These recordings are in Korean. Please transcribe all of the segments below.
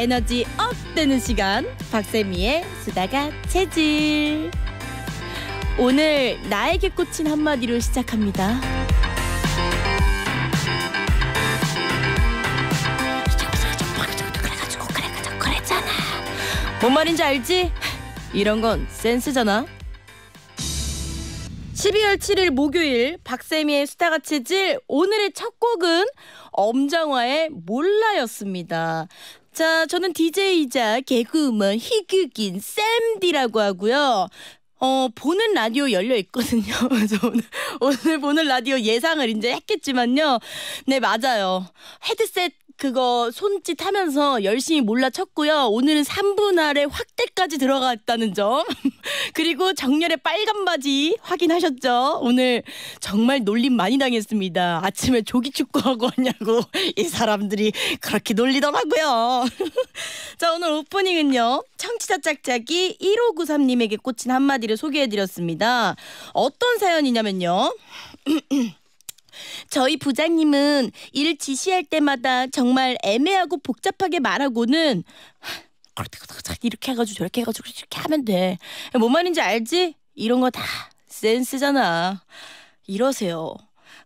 에너지 업 되는 시간 박세미의 수다가 체질 오늘 나에게 꽂힌 한마디로 시작합니다. 뭔 말인지 알지? 이런 건 센스잖아. 12월 7일 목요일 박세미의 수다가 체질 오늘의 첫 곡은 엄정화의 몰라였습니다. 자, 저는 DJ이자 개그우먼 희극인 샘디라고 하고요. 어, 보는 라디오 열려 있거든요. 그래서 오늘, 오늘 보는 라디오 예상을 이제 했겠지만요. 네, 맞아요. 헤드셋 그거 손짓 하면서 열심히 몰라쳤고요. 오늘은 3분 아래 확대까지 들어갔다는 점. 그리고 정렬의 빨간 바지 확인하셨죠? 오늘 정말 놀림 많이 당했습니다. 아침에 조기 축구하고 왔냐고 이 사람들이 그렇게 놀리더라고요. 자, 오늘 오프닝은요. 청취자 짝짝이 1593님에게 꽂힌 한마디를 소개해드렸습니다. 어떤 사연이냐면요. 저희 부장님은 일 지시할 때마다 정말 애매하고 복잡하게 말하고는 이렇게 해가지고 저렇게 해가지고 이렇게 하면 돼. 뭔 말인지 알지? 이런 거 다 센스잖아. 이러세요.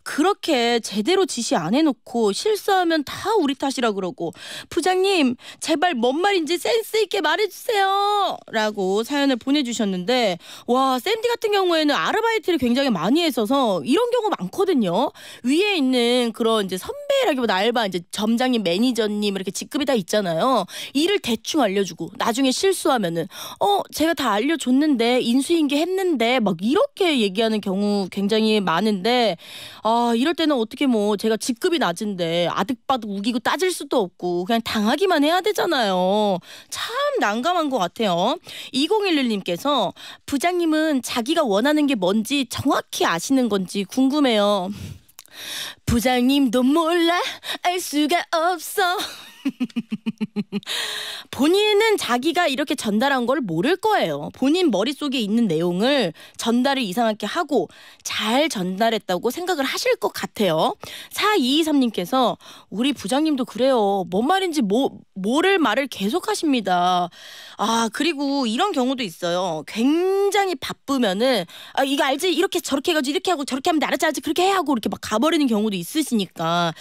그렇게 제대로 지시 안 해놓고 실수하면 다 우리 탓이라 그러고 부장님 제발 뭔 말인지 센스 있게 말해주세요 라고 사연을 보내주셨는데 와 샌디 같은 경우에는 아르바이트를 굉장히 많이 했어서 이런 경우 많거든요 위에 있는 그런 이제 선배라기보다 알바 이제 점장님 매니저님 이렇게 직급이 다 있잖아요 일을 대충 알려주고 나중에 실수하면은 어 제가 다 알려줬는데 인수인계 했는데 막 이렇게 얘기하는 경우 굉장히 많은데 아아 이럴 때는 어떻게 뭐 제가 직급이 낮은데 아득바득 우기고 따질 수도 없고 그냥 당하기만 해야 되잖아요. 참 난감한 것 같아요. 2011님께서 부장님은 자기가 원하는 게 뭔지 정확히 아시는 건지 궁금해요. 부장님도 몰라 알 수가 없어. 본인은 자기가 이렇게 전달한 걸 모를 거예요. 본인 머릿속에 있는 내용을 전달을 이상하게 하고 잘 전달했다고 생각을 하실 것 같아요. 4223님께서 우리 부장님도 그래요. 뭔 말인지 뭐, 뭐를 말을 계속 하십니다. 아, 그리고 이런 경우도 있어요. 굉장히 바쁘면은 아, 이거 알지? 이렇게 저렇게 해가지고 이렇게 하고 저렇게 하면 나알았지 그렇게 해 하고 이렇게 막 가버리는 경우도 있으시니까.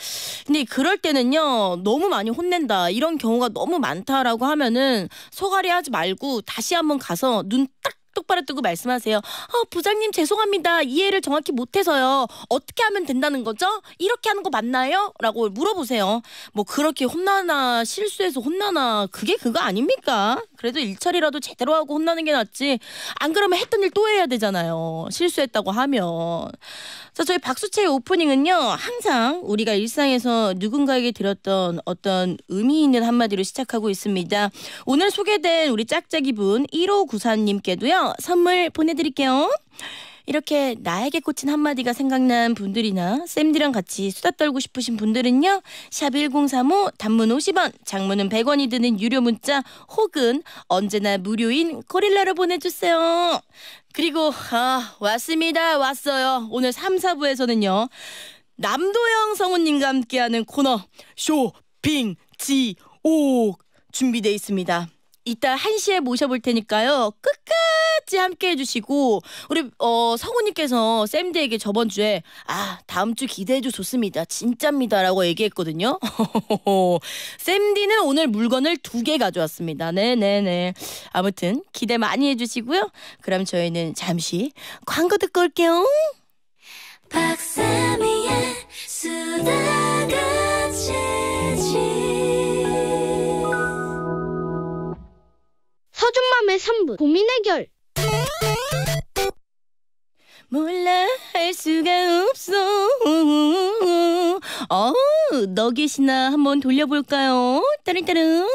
근데 그럴 때는요. 너무 많이 혼내 혼낸다 이런 경우가 너무 많다라고 하면은 소가리 하지 말고 다시 한번 가서 눈 딱 똑바로 뜨고 말씀하세요. 아, 부장님 죄송합니다. 이해를 정확히 못해서요. 어떻게 하면 된다는 거죠? 이렇게 하는 거 맞나요? 라고 물어보세요. 뭐 그렇게 혼나나 실수해서 혼나나 그게 그거 아닙니까? 그래도 일처리라도 제대로 하고 혼나는 게 낫지. 안 그러면 했던 일 또 해야 되잖아요. 실수했다고 하면. 자, 저희 박수채의 오프닝은요, 항상 우리가 일상에서 누군가에게 드렸던 어떤 의미 있는 한마디로 시작하고 있습니다. 오늘 소개된 우리 짝짝이 분 1594님께도요, 선물 보내드릴게요. 이렇게 나에게 꽂힌 한마디가 생각난 분들이나 쌤들이랑 같이 수다 떨고 싶으신 분들은요. 샵1035 단문 50원, 장문은 100원이 드는 유료 문자 혹은 언제나 무료인 코릴라로 보내주세요. 그리고 아, 왔습니다. 왔어요. 오늘 3, 4부에서는요. 남도영 성우님과 함께하는 코너 쇼핑 지옥 준비돼 있습니다. 이따 1시에 모셔볼 테니까요. 끝까지 함께 해주시고 우리 어, 성우님께서 샘디에게 저번 주에 아 다음 주 기대해줘 좋습니다. 진짜입니다. 라고 얘기했거든요. 샘디는 오늘 물건을 두 개 가져왔습니다. 네네네. 아무튼 기대 많이 해주시고요. 그럼 저희는 잠시 광고 듣고 올게요. 박사미의 수다가 터준 맘의 3분 고민 해결 몰라 할 수가 없어 어우 너 계시나 한번 돌려볼까요? 따릉따릉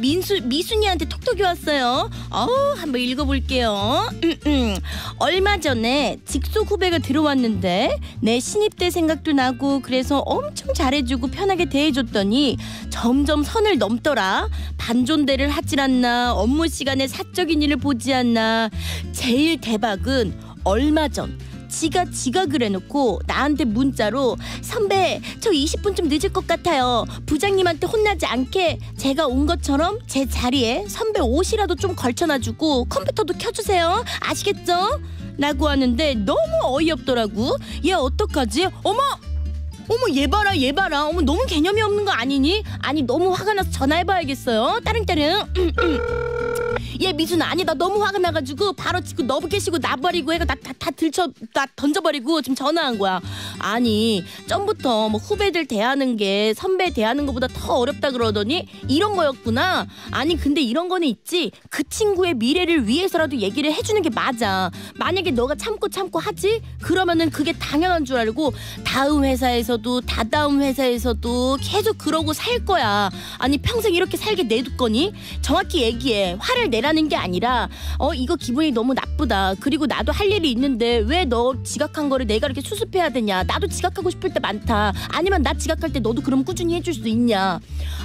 민수 미순이한테 톡톡이 왔어요. 어우 한번 읽어볼게요. 음, 음. 얼마 전에 직속 후배가 들어왔는데 내 신입 때 생각도 나고 그래서 엄청 잘해주고 편하게 대해줬더니 점점 선을 넘더라. 반존대를 하질 않나 업무 시간에 사적인 일을 보지 않나. 제일 대박은 얼마 전 지가 지가 그래놓고 나한테 문자로 선배 저 20분쯤 늦을 것 같아요. 부장님한테 혼나지 않게 제가 온 것처럼 제 자리에 선배 옷이라도 좀 걸쳐놔주고 컴퓨터도 켜주세요. 아시겠죠? 라고 하는데 너무 어이없더라고. 얘 어떡하지? 어머! 어머 얘 봐라 얘 봐라 어머 너무 개념이 없는 거 아니니? 아니 너무 화가 나서 전화해봐야겠어요 따릉따릉 얘 미순아 니나 너무 화가 나가지고 바로 치고 너부 깨시고 나버리고 해가 다 다 다 들쳐 다 던져버리고 지금 전화한 거야 아니 전부터 뭐 후배들 대하는 게 선배 대하는 것보다 더 어렵다 그러더니 이런 거였구나 아니 근데 이런 거는 있지 그 친구의 미래를 위해서라도 얘기를 해주는 게 맞아 만약에 너가 참고 참고 하지 그러면은 그게 당연한 줄 알고 다음 회사에서 회사에서도 다다음 회사에서도 계속 그러고 살 거야. 아니 평생 이렇게 살게 내둘 거니? 정확히 얘기해. 화를 내라는 게 아니라 어 이거 기분이 너무 나쁘다. 그리고 나도 할 일이 있는데 왜 너 지각한 거를 내가 이렇게 수습해야 되냐? 나도 지각하고 싶을 때 많다. 아니면 나 지각할 때 너도 그럼 꾸준히 해줄 수 있냐?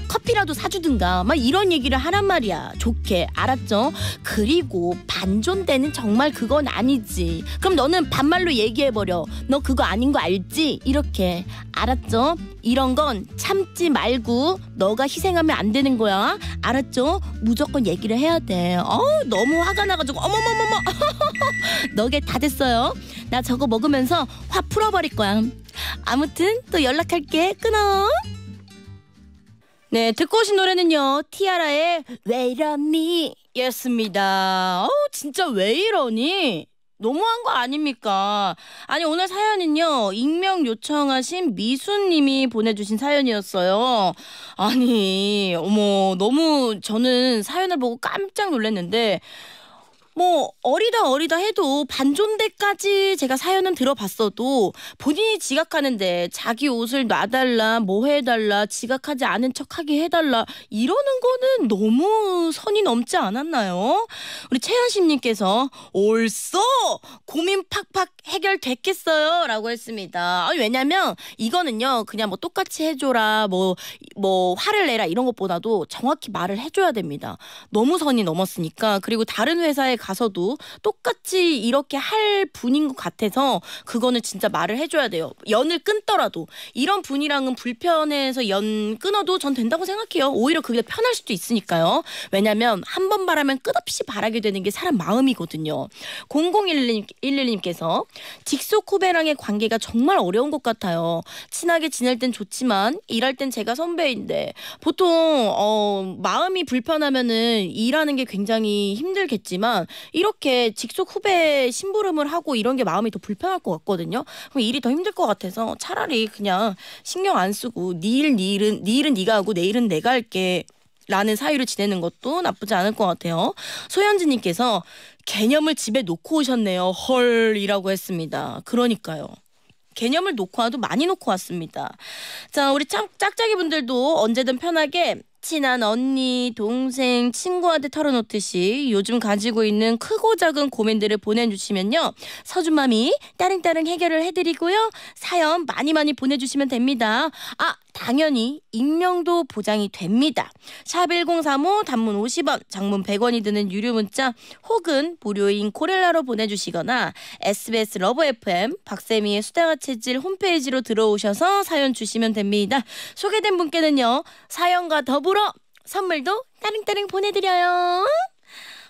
커피라도 사주든가 막 이런 얘기를 하란 말이야. 좋게 알았죠? 그리고 반존대는 정말 그건 아니지. 그럼 너는 반말로 얘기해버려. 너 그거 아닌 거 알지? 이렇게. 알았죠? 이런 건 참지 말고 너가 희생하면 안 되는 거야. 알았죠? 무조건 얘기를 해야 돼. 어 너무 화가 나가지고 어머머머머 너게 다 됐어요. 나 저거 먹으면서 화 풀어버릴 거야. 아무튼 또 연락할게. 끊어. 네, 듣고 오신 노래는요. 티아라의 왜 이러니? 였습니다. 어우, 진짜 왜 이러니? 너무한 거 아닙니까? 아니 오늘 사연은요 익명 요청하신 미수님이 보내주신 사연이었어요. 아니 어머 너무 저는 사연을 보고 깜짝 놀랐는데 뭐 어리다 어리다 해도 반존대까지 제가 사연은 들어봤어도 본인이 지각하는데 자기 옷을 놔달라 뭐 해달라 지각하지 않은 척하게 해달라 이러는 거는 너무 선이 넘지 않았나요? 우리 최현심님께서 올쏘 고민 팍팍 해결됐겠어요? 라고 했습니다. 아니, 왜냐면 이거는요, 그냥 뭐 똑같이 해줘라, 뭐, 뭐, 화를 내라 이런 것보다도 정확히 말을 해줘야 됩니다. 너무 선이 넘었으니까. 그리고 다른 회사에 가서도 똑같이 이렇게 할 분인 것 같아서 그거는 진짜 말을 해줘야 돼요. 연을 끊더라도. 이런 분이랑은 불편해서 연 끊어도 전 된다고 생각해요. 오히려 그게 편할 수도 있으니까요. 왜냐면 한 번 바라면 끝없이 바라게 되는 게 사람 마음이거든요. 0011님께서 직속 후배랑의 관계가 정말 어려운 것 같아요. 친하게 지낼 땐 좋지만 일할 땐 제가 선배인데 보통 어, 마음이 불편하면은 일하는 게 굉장히 힘들겠지만 이렇게 직속 후배 심부름을 하고 이런 게 마음이 더 불편할 것 같거든요. 그럼 일이 더 힘들 것 같아서 차라리 그냥 신경 안 쓰고 니일니 일은 니 일은 네가 하고 내 일은 내가 할게 라는 사유를 지내는 것도 나쁘지 않을 것 같아요. 소현진님께서 개념을 집에 놓고 오셨네요. 헐이라고 했습니다. 그러니까요. 개념을 놓고 와도 많이 놓고 왔습니다. 자, 우리 짝, 짝짝이 분들도 언제든 편하게 친한 언니, 동생, 친구한테 털어놓듯이 요즘 가지고 있는 크고 작은 고민들을 보내주시면요. 서준맘이 따릉따릉 해결을 해드리고요. 사연 많이 많이 보내주시면 됩니다. 아, 당연히 익명도 보장이 됩니다. 샵1035 단문 50원, 장문 100원이 드는 유료 문자 혹은 무료인 코렐라로 보내주시거나 SBS 러브 FM 박세미의 수다가 체질 홈페이지로 들어오셔서 사연 주시면 됩니다. 소개된 분께는요. 사연과 더불어 선물도 따릉따릉 보내드려요.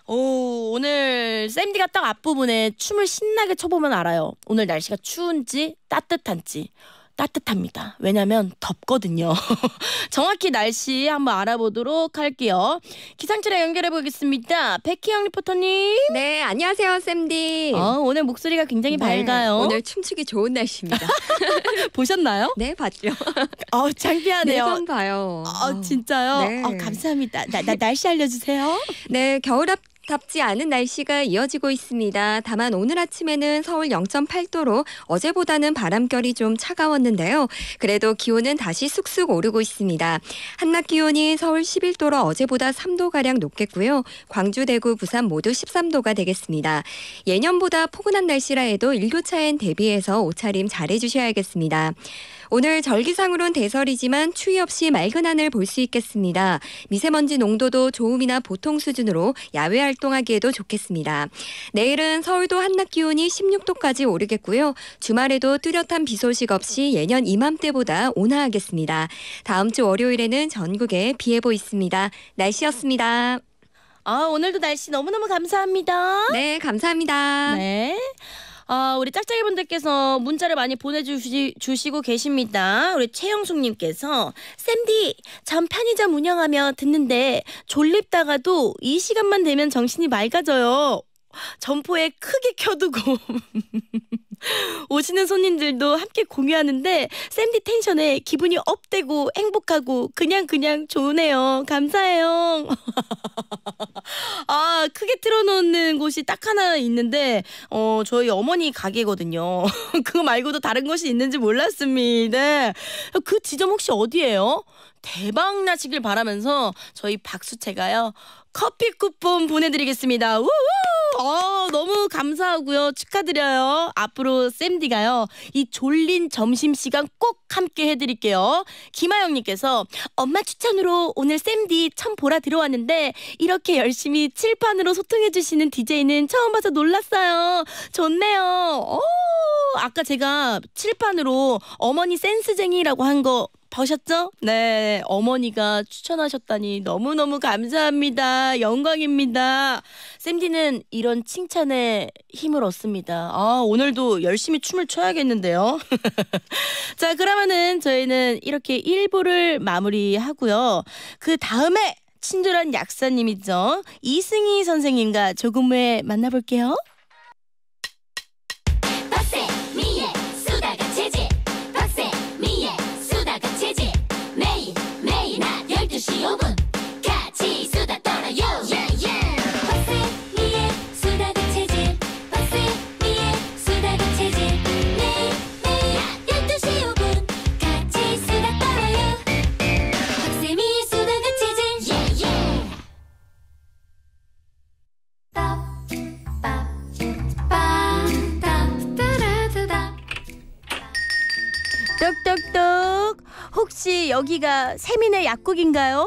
오, 오늘 쌤디가 딱 앞부분에 춤을 신나게 춰보면 알아요. 오늘 날씨가 추운지 따뜻한지. 따뜻합니다. 왜냐면 덥거든요. 정확히 날씨 한번 알아보도록 할게요. 기상청에 연결해 보겠습니다. 백희영 리포터님. 네, 안녕하세요, 샘디 어, 오늘 목소리가 굉장히 네, 밝아요. 오늘 춤추기 좋은 날씨입니다. 보셨나요? 네, 봤죠. 어, 창피하네요. 매번 네, 봐요. 어, 진짜요? 네. 어, 감사합니다. 나, 나 날씨 알려주세요. 네, 겨울 앞 덥지 않은 날씨가 이어지고 있습니다. 다만 오늘 아침에는 서울 0.8도로 어제보다는 바람결이 좀 차가웠는데요. 그래도 기온은 다시 쑥쑥 오르고 있습니다. 한낮 기온이 서울 11도로 어제보다 3도가량 높겠고요. 광주, 대구, 부산 모두 13도가 되겠습니다. 예년보다 포근한 날씨라 해도 일교차엔 대비해서 옷차림 잘해주셔야겠습니다. 오늘 절기상으론 대설이지만 추위 없이 맑은 하늘 볼 수 있겠습니다. 미세먼지 농도도 좋음이나 보통 수준으로 야외 활동하기에도 좋겠습니다. 내일은 서울도 한낮 기온이 16도까지 오르겠고요. 주말에도 뚜렷한 비 소식 없이 예년 이맘때보다 온화하겠습니다. 다음 주 월요일에는 전국에 비 예보 있습니다. 날씨였습니다. 아, 오늘도 날씨 너무너무 감사합니다. 네, 감사합니다. 네. 아, 우리 짝짝이 분들께서 문자를 많이 보내주시, 고 계십니다. 우리 최영숙님께서, 쌤디, 전 편의점 운영하며 듣는데 졸립다가도 이 시간만 되면 정신이 맑아져요. 점포에 크게 켜두고. 오시는 손님들도 함께 공유하는데 쌤디 텐션에 기분이 업되고 행복하고 그냥 그냥 좋네요. 감사해요. 아 크게 틀어놓는 곳이 딱 하나 있는데 어 저희 어머니 가게거든요. 그거 말고도 다른 곳이 있는지 몰랐습니다. 그 지점 혹시 어디예요? 대박 나시길 바라면서 저희 박수채가요. 커피 쿠폰 보내드리겠습니다. 우우! 어, 너무 감사하고요. 축하드려요. 앞으로 샘디가요이 졸린 점심시간 꼭 함께 해드릴게요. 김하영님께서 엄마 추천으로 오늘 샘디참 보라 들어왔는데 이렇게 열심히 칠판으로 소통해주시는 DJ는 처음 봐서 놀랐어요. 좋네요. 오, 아까 제가 칠판으로 어머니 센스쟁이라고 한 거 보셨죠? 네, 어머니가 추천하셨다니 너무너무 감사합니다. 영광입니다. 쌤디는 이런 칭찬에 힘을 얻습니다. 아, 오늘도 열심히 춤을 춰야겠는데요. 자, 그러면은 저희는 이렇게 1부를 마무리하고요. 그 다음에 친절한 약사님이죠. 이승희 선생님과 조금 후에 만나볼게요. 똑똑똑. 혹시 여기가 세민의 약국인가요?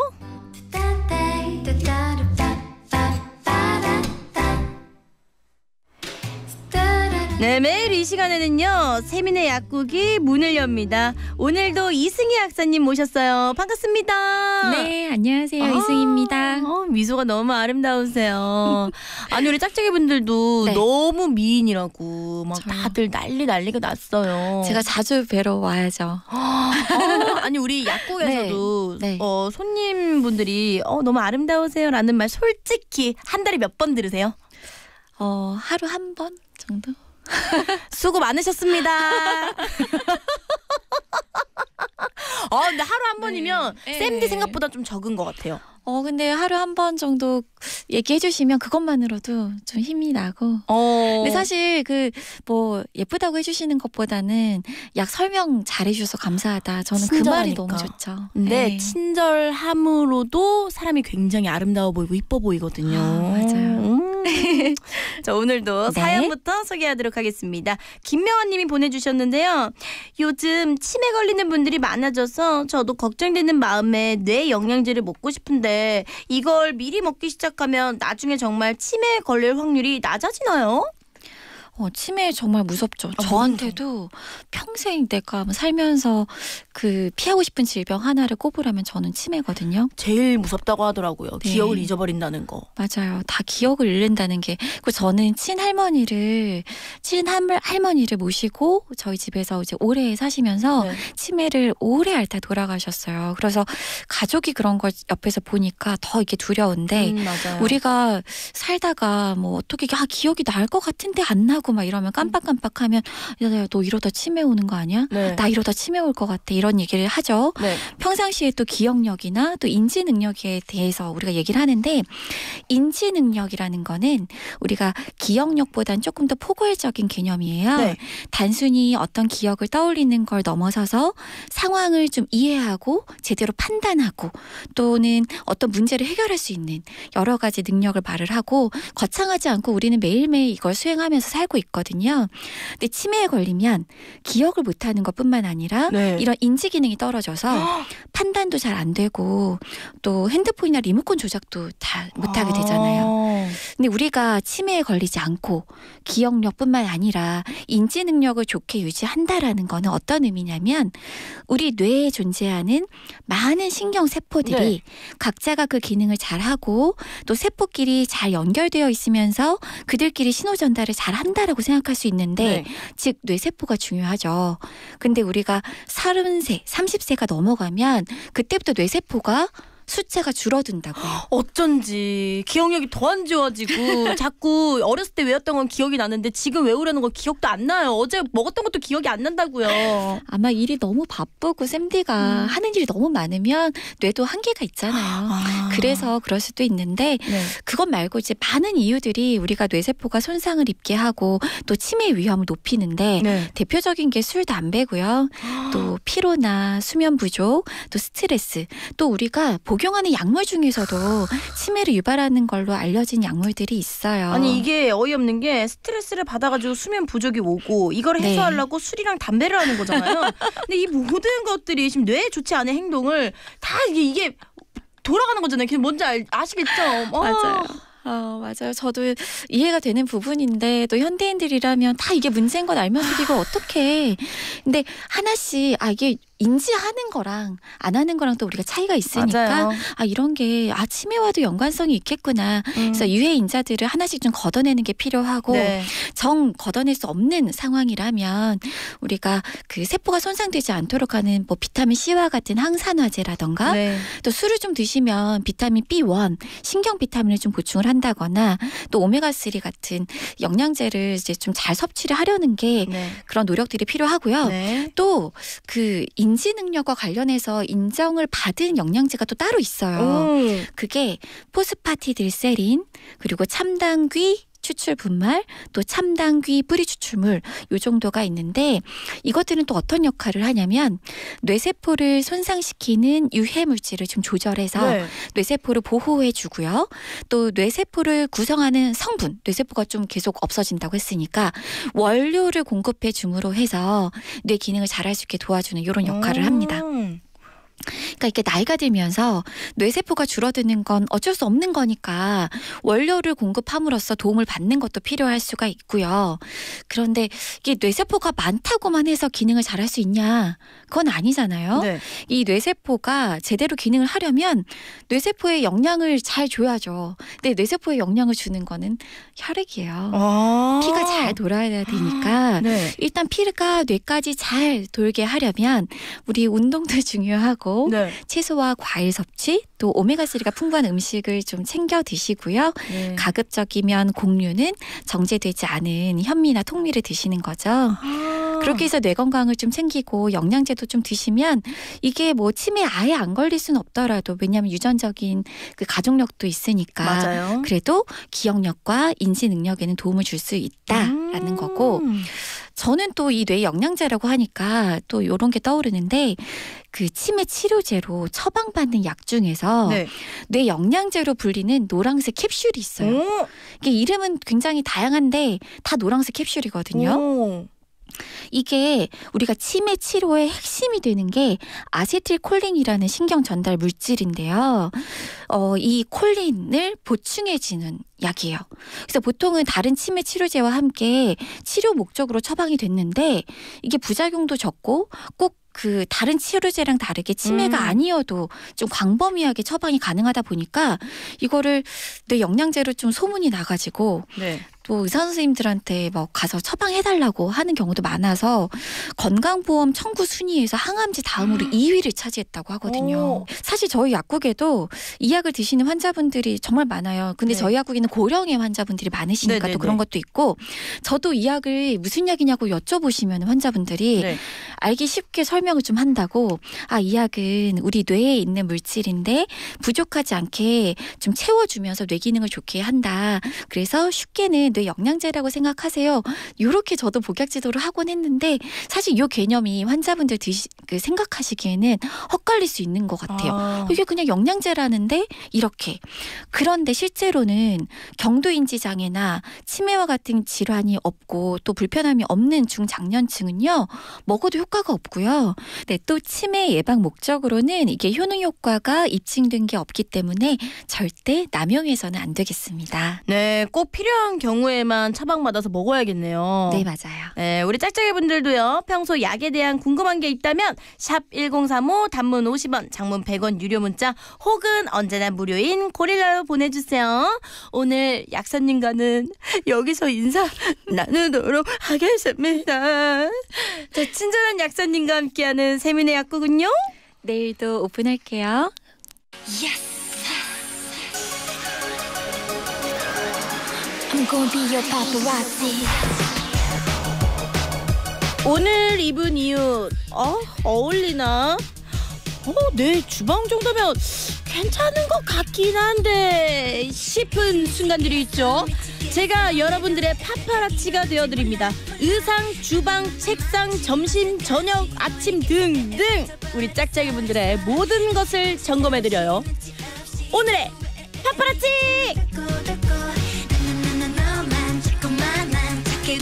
네, 매일 이 시간에는요, 세민의 약국이 문을 엽니다. 오늘도 이승희 학사님 모셨어요. 반갑습니다. 네, 안녕하세요. 아, 이승희입니다. 어, 미소가 너무 아름다우세요. 아니, 우리 짝짝이 분들도 네. 너무 미인이라고 막 저요. 다들 난리 난리가 났어요. 제가 자주 뵈러 와야죠. 어, 어 아니, 우리 약국에서도 네, 네. 어, 손님분들이 어, 너무 아름다우세요 라는 말 솔직히 한 달에 몇 번 들으세요? 어, 하루 한 번 정도? 수고 많으셨습니다. 어, 근데 하루 한 번이면 네. 샌디 네. 생각보다 좀 적은 것 같아요. 어 근데 하루 한 번 정도 얘기해 주시면 그것만으로도 좀 힘이 나고. 어. 근데 사실 그 뭐 예쁘다고 해 주시는 것보다는 약 설명 잘해 주셔서 감사하다. 저는 친절하니까. 그 말이 너무 좋죠. 근데 네. 친절함으로도 사람이 굉장히 아름다워 보이고 이뻐 보이거든요. 아, 맞아요. 음. 자, 오늘도 네. 사연부터 소개하도록 하겠습니다. 김명원 님이 보내 주셨는데요. 요즘 치매 걸리는 분들이 많아져서 저도 걱정되는 마음에 뇌 영양제를 먹고 싶은데 이걸 미리 먹기 시작하면 나중에 정말 치매에 걸릴 확률이 낮아지나요? 어, 치매 정말 무섭죠. 아, 저한테도 평생 내가 살면서 그 피하고 싶은 질병 하나를 꼽으라면 저는 치매거든요. 제일 무섭다고 하더라고요. 네. 기억을 잊어버린다는 거. 맞아요. 다 기억을 잃는다는 게. 그 저는 친할머니를 친할머니를 모시고 저희 집에서 이제 오래 사시면서 네. 치매를 오래 앓다 돌아가셨어요. 그래서 가족이 그런 걸 옆에서 보니까 더 이게 두려운데 음, 우리가 살다가 뭐 어떻게 아 기억이 날 것 같은데 안 나고 하고 막 이러면 깜빡깜빡하면 야너 이러다 치매 오는 거 아니야? 네. 나 이러다 치매 올 것 같아 이런 얘기를 하죠. 네. 평상시에 또 기억력이나 또 인지 능력에 대해서 우리가 얘기를 하는데 인지 능력이라는 거는 우리가 기억력보단 조금 더 포괄적인 개념이에요. 네. 단순히 어떤 기억을 떠올리는 걸 넘어서서 상황을 좀 이해하고 제대로 판단하고 또는 어떤 문제를 해결할 수 있는 여러 가지 능력을 말을 하고 거창하지 않고 우리는 매일매일 이걸 수행하면서 살고 있거든요. 근데 치매에 걸리면 기억을 못하는 것뿐만 아니라 네. 이런 인지 기능이 떨어져서 판단도 잘 안 되고 또 핸드폰이나 리모컨 조작도 잘 못하게 되잖아요. 아. 근데 우리가 치매에 걸리지 않고 기억력뿐만 아니라 인지 능력을 좋게 유지한다라는 거는 어떤 의미냐면 우리 뇌에 존재하는 많은 신경 세포들이 네. 각자가 그 기능을 잘 하고 또 세포끼리 잘 연결되어 있으면서 그들끼리 신호 전달을 잘 한다. 한다라고 생각할 수 있는데 네. 즉 뇌세포가 중요하죠. 근데 우리가 30세, 30세가 넘어가면 그때부터 뇌세포가 수채가 줄어든다고. 어쩐지 기억력이 더 안 좋아지고 자꾸 어렸을 때 외웠던 건 기억이 나는데 지금 외우려는 건 기억도 안 나요. 어제 먹었던 것도 기억이 안 난다고요. 아마 일이 너무 바쁘고 샘디가 음. 하는 일이 너무 많으면 뇌도 한계가 있잖아요. 아. 그래서 그럴 수도 있는데 네. 그것 말고 이제 많은 이유들이 우리가 뇌세포가 손상을 입게 하고 또 치매 위험을 높이는데 네. 대표적인 게술 담배고요. 또 피로나 수면 부족, 또 스트레스, 또 우리가 보 복용하는 약물 중에서도 아. 치매를 유발하는 걸로 알려진 약물들이 있어요. 아니 이게 어이없는 게 스트레스를 받아가지고 수면 부족이 오고 이걸 네. 해소하려고 네. 술이랑 담배를 하는 거잖아요. 근데 이 모든 것들이 지금 뇌에 좋지 않은 행동을 다 이게, 이게 돌아가는 거잖아요. 그 뭔지 알, 아시겠죠? 어. 맞아요. 어, 맞아요. 저도 이해가 되는 부분인데 또 현대인들이라면 다 이게 문제인 건 알면서도 이걸 어떻게 근데 하나씩 아 이게 인지하는 거랑 안 하는 거랑 또 우리가 차이가 있으니까 맞아요. 아 이런 게아침에와도 연관성이 있겠구나. 음. 그래서 유해 인자들을 하나씩 좀 걷어내는 게 필요하고 네. 정 걷어낼 수 없는 상황이라면 우리가 그 세포가 손상되지 않도록 하는 뭐 비타민 C와 같은 항산화제라던가 네. 또 술을 좀 드시면 비타민 B1, 신경 비타민을 좀 보충을 한다거나 또 오메가 3 같은 영양제를 이제 좀 잘 섭취를 하려는 게 네. 그런 노력들이 필요하고요. 네. 또그 인지 능력과 관련해서 인정을 받은 영양제가 또 따로 있어요. 음. 그게 포스파티딜세린 그리고 참당귀 추출 분말, 또 참당귀 뿌리 추출물 요 정도가 있는데 이것들은 또 어떤 역할을 하냐면 뇌세포를 손상시키는 유해 물질을 좀 조절해서 네. 뇌세포를 보호해 주고요. 또 뇌세포를 구성하는 성분, 뇌세포가 좀 계속 없어진다고 했으니까 원료를 공급해 줌으로 해서 뇌 기능을 잘할 수 있게 도와주는 요런 역할을 음. 합니다. 그러니까 이게 나이가 들면서 뇌세포가 줄어드는 건 어쩔 수 없는 거니까 원료를 공급함으로써 도움을 받는 것도 필요할 수가 있고요. 그런데 이게 뇌세포가 많다고만 해서 기능을 잘 할 수 있냐? 그건 아니잖아요. 네. 이 뇌세포가 제대로 기능을 하려면 뇌세포에 영양을 잘 줘야죠. 근데 뇌세포에 영양을 주는 거는 혈액이에요. 아~ 피가 잘 돌아야 되니까 네. 일단 피가 뇌까지 잘 돌게 하려면 우리 운동도 중요하고 않고 네. 채소와 과일 섭취 또 오메가3가 풍부한 음식을 좀 챙겨 드시고요. 네. 가급적이면 곡류는 정제되지 않은 현미나 통밀를 드시는 거죠. 아. 그렇게 해서 뇌 건강을 좀 챙기고 영양제도 좀 드시면 이게 뭐 치매 아예 안 걸릴 수는 없더라도 왜냐하면 유전적인 그 가족력도 있으니까 맞아요. 그래도 기억력과 인지 능력에는 도움을 줄 수 있다라는 음. 거고 저는 또 이 뇌 영양제라고 하니까 또요런게 떠오르는데 그 치매 치료제로 처방받는 약 중에서 네. 뇌 영양제로 불리는 노란색 캡슐이 있어요. 이게 이름은 굉장히 다양한데 다 노란색 캡슐이거든요. 오. 이게 우리가 치매 치료의 핵심이 되는 게 아세틸콜린이라는 신경 전달 물질인데요. 어, 이 콜린을 보충해주는 약이에요. 그래서 보통은 다른 치매 치료제와 함께 치료 목적으로 처방이 됐는데 이게 부작용도 적고 꼭그 다른 치료제랑 다르게 치매가 음. 아니어도 좀 광범위하게 처방이 가능하다 보니까 이거를 내 영양제로 좀 소문이 나가지고 네. 또 의사 선생님들한테 뭐 가서 처방해달라고 하는 경우도 많아서 건강보험 청구 순위에서 항암제 다음으로 음. 아. 2위를 차지했다고 하거든요. 오. 사실 저희 약국에도 이 약을 드시는 환자분들이 정말 많아요. 근데 네. 저희 약국에는 고령의 환자분들이 많으시니까 네네네. 또 네, 네, 그런 네. 것도 있고 저도 이 약을 무슨 약이냐고 여쭤보시면 환자분들이 네. 알기 쉽게 설명을 좀 한다고 아이 약은 우리 뇌에 있는 물질인데 부족하지 않게 좀 채워주면서 뇌 기능을 좋게 한다. 그래서 쉽게는 정도의 영양제라고 생각하세요. 이렇게 저도 복약지도를 하곤 했는데 사실 이 개념이 환자분들 드시, 그 생각하시기에는 헛갈릴 수 있는 것 같아요. 아. 이게 그냥 영양제라는데 이렇게. 그런데 실제로는 경도인지 장애나 치매와 같은 질환이 없고 또 불편함이 없는 중장년층은요 먹어도 효과가 없고요. 네, 또 치매 예방 목적으로는 이게 효능 효과가 입증된 게 없기 때문에 절대 남용해서는 안 되겠습니다. 네, 꼭 필요한 경우. 경우에만 처방받아서 먹어야겠네요. 네, 맞아요. 네, 우리 짝짝이 분들도요. 평소 약에 대한 궁금한 게 있다면 샵 1035 단문 50원, 장문 100원 유료 문자 혹은 언제나 무료인 고릴라로 보내주세요. 오늘 약사님과는 여기서 인사 나누도록 하겠습니다. 자, 친절한 약사님과 함께하는 세민의 약국은요? 내일도 오픈할게요. 예스! 오늘 입은 이유 어 어울리나? 어내 주방 정도면 괜찮은 것 같긴 한데 싶은 순간들이 있죠. 제가 여러분들의 파파라치가 되어드립니다. 의상, 주방, 책상, 점심, 저녁, 아침 등등 우리 짝짝이 분들의 모든 것을 점검해드려요. 오늘의 파파라치! 이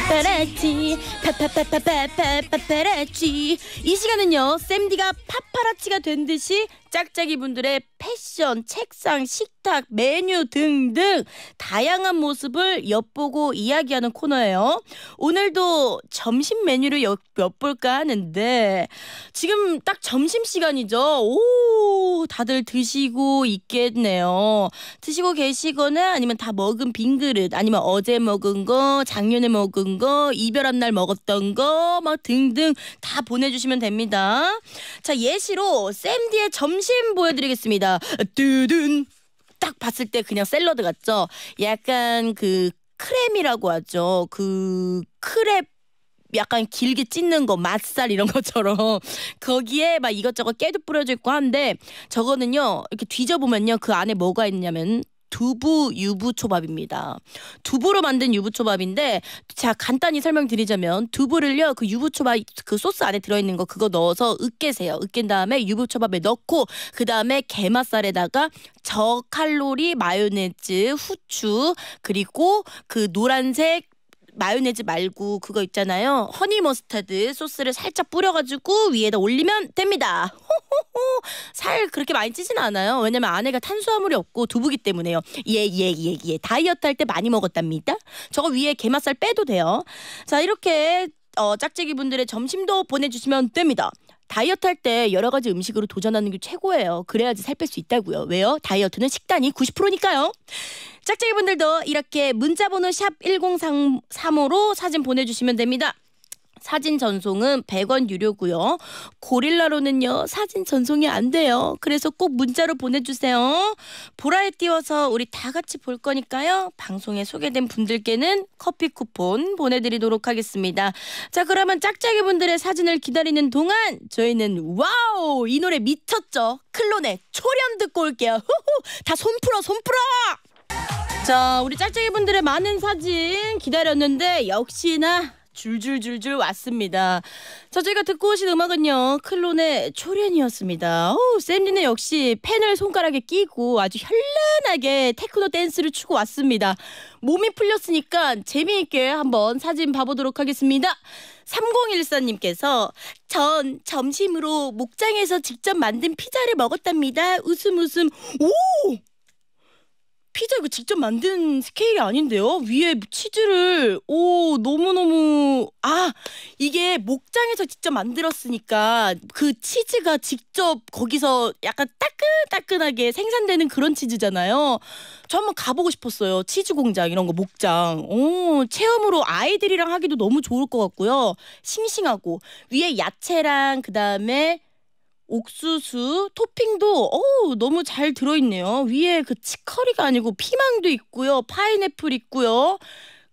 파파라치 파파파파파파파라치 이 시간은요 샘디가 파파라치가 된 듯이 짝짝이 분들의 패션, 책상, 식탁, 메뉴 등등 다양한 모습을 엿보고 이야기하는 코너예요. 오늘도 점심 메뉴를 엿, 볼까 하는데 지금 딱 점심 시간이죠. 오, 다들 드시고 있겠네요. 드시고 계시거나 아니면 다 먹은 빈 그릇, 아니면 어제 먹은 거, 작년에 먹은 거, 이별한 날 먹었던 거, 뭐 등등 다 보내주시면 됩니다. 자, 예시로 샘디의 점심 안심 보여드리겠습니다. 뚜둔딱 봤을 때 그냥 샐러드 같죠? 약간 그 크랩이라고 하죠. 그 크랩 약간 길게 찢는 거 맛살 이런 것처럼 거기에 막 이것저것 깨도 뿌려져 있고 한데 저거는요 이렇게 뒤져보면요 그 안에 뭐가 있냐면 두부 유부초밥입니다. 두부로 만든 유부초밥인데 자 간단히 설명드리자면 두부를요 그 유부초밥 그 소스 안에 들어있는 거 그거 넣어서 으깨세요. 으깬 다음에 유부초밥에 넣고 그 다음에 게맛살에다가 저칼로리 마요네즈, 후추 그리고 그 노란색 마요네즈 말고 그거 있잖아요. 허니 머스타드 소스를 살짝 뿌려가지고 위에다 올리면 됩니다. 호호호. 살 그렇게 많이 찌진 않아요. 왜냐면 안에가 탄수화물이 없고 두부기 때문에요. 예, 예, 예, 예. 다이어트 할 때 많이 먹었답니다. 저거 위에 게맛살 빼도 돼요. 자, 이렇게 어, 짝재기 분들의 점심도 보내주시면 됩니다. 다이어트 할 때 여러 가지 음식으로 도전하는 게 최고예요. 그래야지 살 뺄 수 있다고요. 왜요? 다이어트는 식단이 90%니까요. 짝짝이 분들도 이렇게 문자 번호 샵 1035로 사진 보내 주시면 됩니다. 사진 전송은 100원 유료고요. 고릴라로는요. 사진 전송이 안 돼요. 그래서 꼭 문자로 보내주세요. 보라에 띄워서 우리 다 같이 볼 거니까요. 방송에 소개된 분들께는 커피 쿠폰 보내드리도록 하겠습니다. 자 그러면 짝짝이 분들의 사진을 기다리는 동안 저희는 와우 이 노래 미쳤죠. 클론의 초련 듣고 올게요. 다 손풀어 손풀어. 자 우리 짝짝이 분들의 많은 사진 기다렸는데 역시나 줄줄줄줄 왔습니다. 자, 저희가 듣고 오신 음악은요, 클론의 초련이었습니다. 오, 샘리는 역시 팬을 손가락에 끼고 아주 현란하게 테크노 댄스를 추고 왔습니다. 몸이 풀렸으니까 재미있게 한번 사진 봐보도록 하겠습니다. 3014님께서 전 점심으로 목장에서 직접 만든 피자를 먹었답니다. 웃음 웃음. 오! 피자 이거 직접 만든 스케일이 아닌데요. 위에 뭐 치즈를 오 너무너무 아 이게 목장에서 직접 만들었으니까 그 치즈가 직접 거기서 약간 따끈따끈하게 생산되는 그런 치즈잖아요. 저 한번 가보고 싶었어요. 치즈 공장 이런 거 목장. 오 체험으로 아이들이랑 하기도 너무 좋을 것 같고요. 싱싱하고 위에 야채랑 그다음에 옥수수 토핑도 어 너무 잘 들어있네요. 위에 그 치커리가 아니고 피망도 있고요. 파인애플 있고요.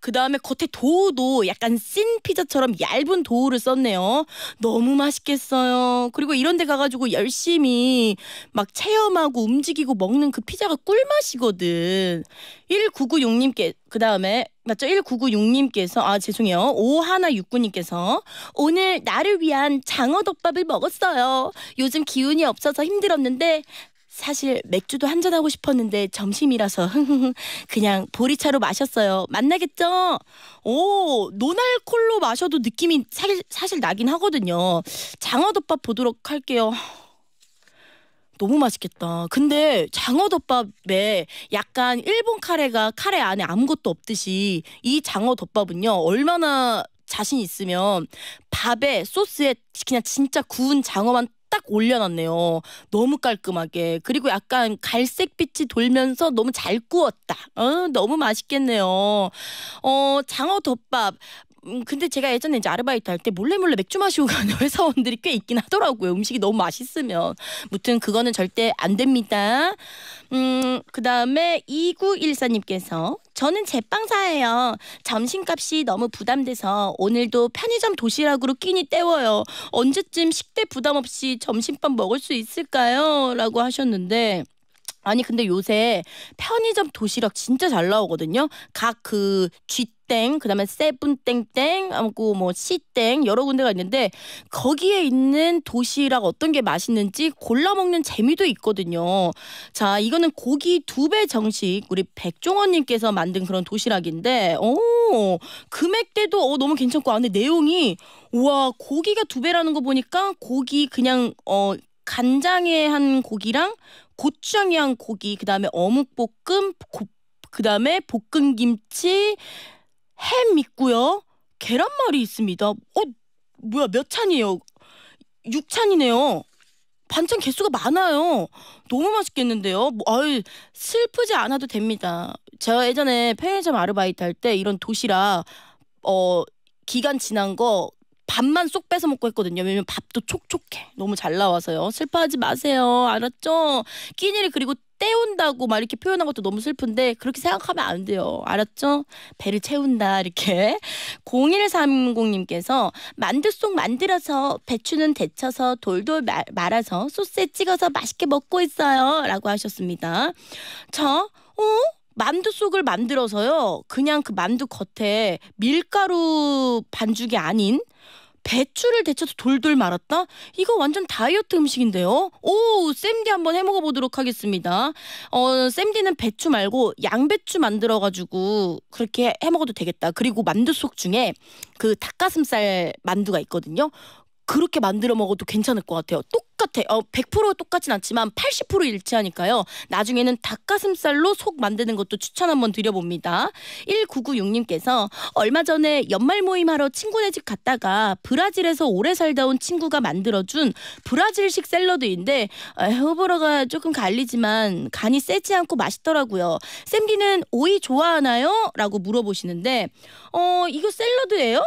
그 다음에 겉에 도우도 약간 씬 피자처럼 얇은 도우를 썼네요. 너무 맛있겠어요. 그리고 이런 데 가가지고 열심히 막 체험하고 움직이고 먹는 그 피자가 꿀맛이거든. 1996님께 그 다음에 맞죠? 1996님께서 아 죄송해요. 5169님께서 오늘 나를 위한 장어덮밥을 먹었어요. 요즘 기운이 없어서 힘들었는데 사실 맥주도 한 잔하고 싶었는데 점심이라서 그냥 보리차로 마셨어요. 만나겠죠 오, 노날콜로 마셔도 느낌이 사실, 사실 나긴 하거든요. 장어덮밥 보도록 할게요. 너무 맛있겠다. 근데 장어덮밥에 약간 일본 카레가 카레 안에 아무것도 없듯이 이 장어덮밥은요. 얼마나 자신 있으면 밥에 소스에 그냥 진짜 구운 장어만 딱 올려놨네요. 너무 깔끔하게. 그리고 약간 갈색빛이 돌면서 너무 잘 구웠다. 어, 너무 맛있겠네요. 어, 장어 덮밥. 음, 근데 제가 예전에 이제 아르바이트 할 때 몰래 몰래 맥주 마시고 가는 회사원들이 꽤 있긴 하더라고요. 음식이 너무 맛있으면. 무튼 그거는 절대 안 됩니다. 음, 그다음에 2914님께서 저는 제빵사예요. 점심값이 너무 부담돼서 오늘도 편의점 도시락으로 끼니 때워요. 언제쯤 식대 부담 없이 점심밥 먹을 수 있을까요? 라고 하셨는데 아니 근데 요새 편의점 도시락 진짜 잘 나오거든요. 각 그 쥐땡 그다음에 세븐땡땡 아무고뭐 시땡 여러 군데가 있는데 거기에 있는 도시락 어떤 게 맛있는지 골라 먹는 재미도 있거든요. 자 이거는 고기 두 배 정식 우리 백종원님께서 만든 그런 도시락인데 오 금액대도 어, 너무 괜찮고 안에 아, 내용이 우와 고기가 두 배라는 거 보니까 고기 그냥 어 간장에 한 고기랑 고추장이랑 고기, 그다음에 어묵볶음, 고, 그다음에 볶은 김치, 햄 있고요. 계란말이 있습니다. 어, 뭐야 몇 찬이에요? 육찬이네요 반찬 개수가 많아요. 너무 맛있겠는데요. 뭐, 아유, 슬프지 않아도 됩니다. 제가 예전에 편의점 아르바이트 할 때 이런 도시락 어 기간 지난 거 밥만 쏙 뺏어 먹고 했거든요. 왜냐면 밥도 촉촉해. 너무 잘 나와서요. 슬퍼하지 마세요. 알았죠? 끼니를 그리고 때운다고 막 이렇게 표현한 것도 너무 슬픈데 그렇게 생각하면 안 돼요. 알았죠? 배를 채운다 이렇게. 0130님께서 만두 속 만들어서 배추는 데쳐서 돌돌 말아서 소스에 찍어서 맛있게 먹고 있어요. 라고 하셨습니다. 저 어? 만두 속을 만들어서요. 그냥 그 만두 겉에 밀가루 반죽이 아닌 배추를 데쳐서 돌돌 말았다? 이거 완전 다이어트 음식인데요. 오, 샘디 한번 해 먹어 보도록 하겠습니다. 어, 샘디는 배추 말고 양배추 만들어 가지고 그렇게 해 먹어도 되겠다. 그리고 만두 속 중에 그 닭가슴살 만두가 있거든요. 그렇게 만들어 먹어도 괜찮을 것 같아요. 똑같아. 어, 100% 똑같진 않지만 80% 일치하니까요. 나중에는 닭가슴살로 속 만드는 것도 추천 한번 드려봅니다. 1996님께서 얼마 전에 연말 모임하러 친구네 집 갔다가 브라질에서 오래 살다 온 친구가 만들어준 브라질식 샐러드인데 호불호가 아, 조금 갈리지만 간이 세지 않고 맛있더라고요. 샘디는 오이 좋아하나요? 라고 물어보시는데 어 이거 샐러드예요?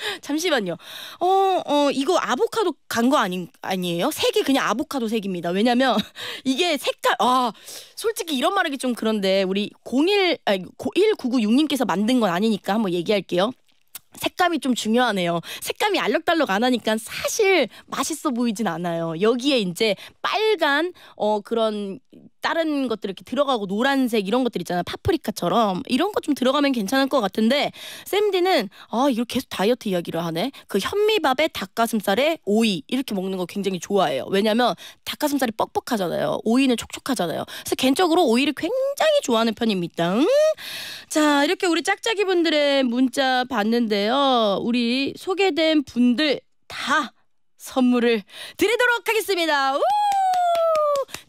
잠시만요. 어, 어, 이거 아보카도 간 거 아닌 아니에요? 색이 그냥 아보카도 색입니다. 왜냐면 이게 색깔 아, 솔직히 이런 말하기 좀 그런데 우리 01 아니 01996님께서 만든 건 아니니까 한번 얘기할게요. 색감이 좀 중요하네요. 색감이 알록달록 안 하니까 사실 맛있어 보이진 않아요. 여기에 이제 빨간 어 그런 다른 것들 이렇게 들어가고 노란색 이런 것들 있잖아요. 파프리카처럼 이런 것 좀 들어가면 괜찮을 것 같은데 샌디는 아 이렇게 계속 다이어트 이야기를 하네. 그 현미밥에 닭가슴살에 오이 이렇게 먹는 거 굉장히 좋아해요. 왜냐면 닭가슴살이 뻑뻑하잖아요. 오이는 촉촉하잖아요. 그래서 개인적으로 오이를 굉장히 좋아하는 편입니다. 자 이렇게 우리 짝짝이 분들의 문자 봤는데요. 우리 소개된 분들 다 선물을 드리도록 하겠습니다. 우!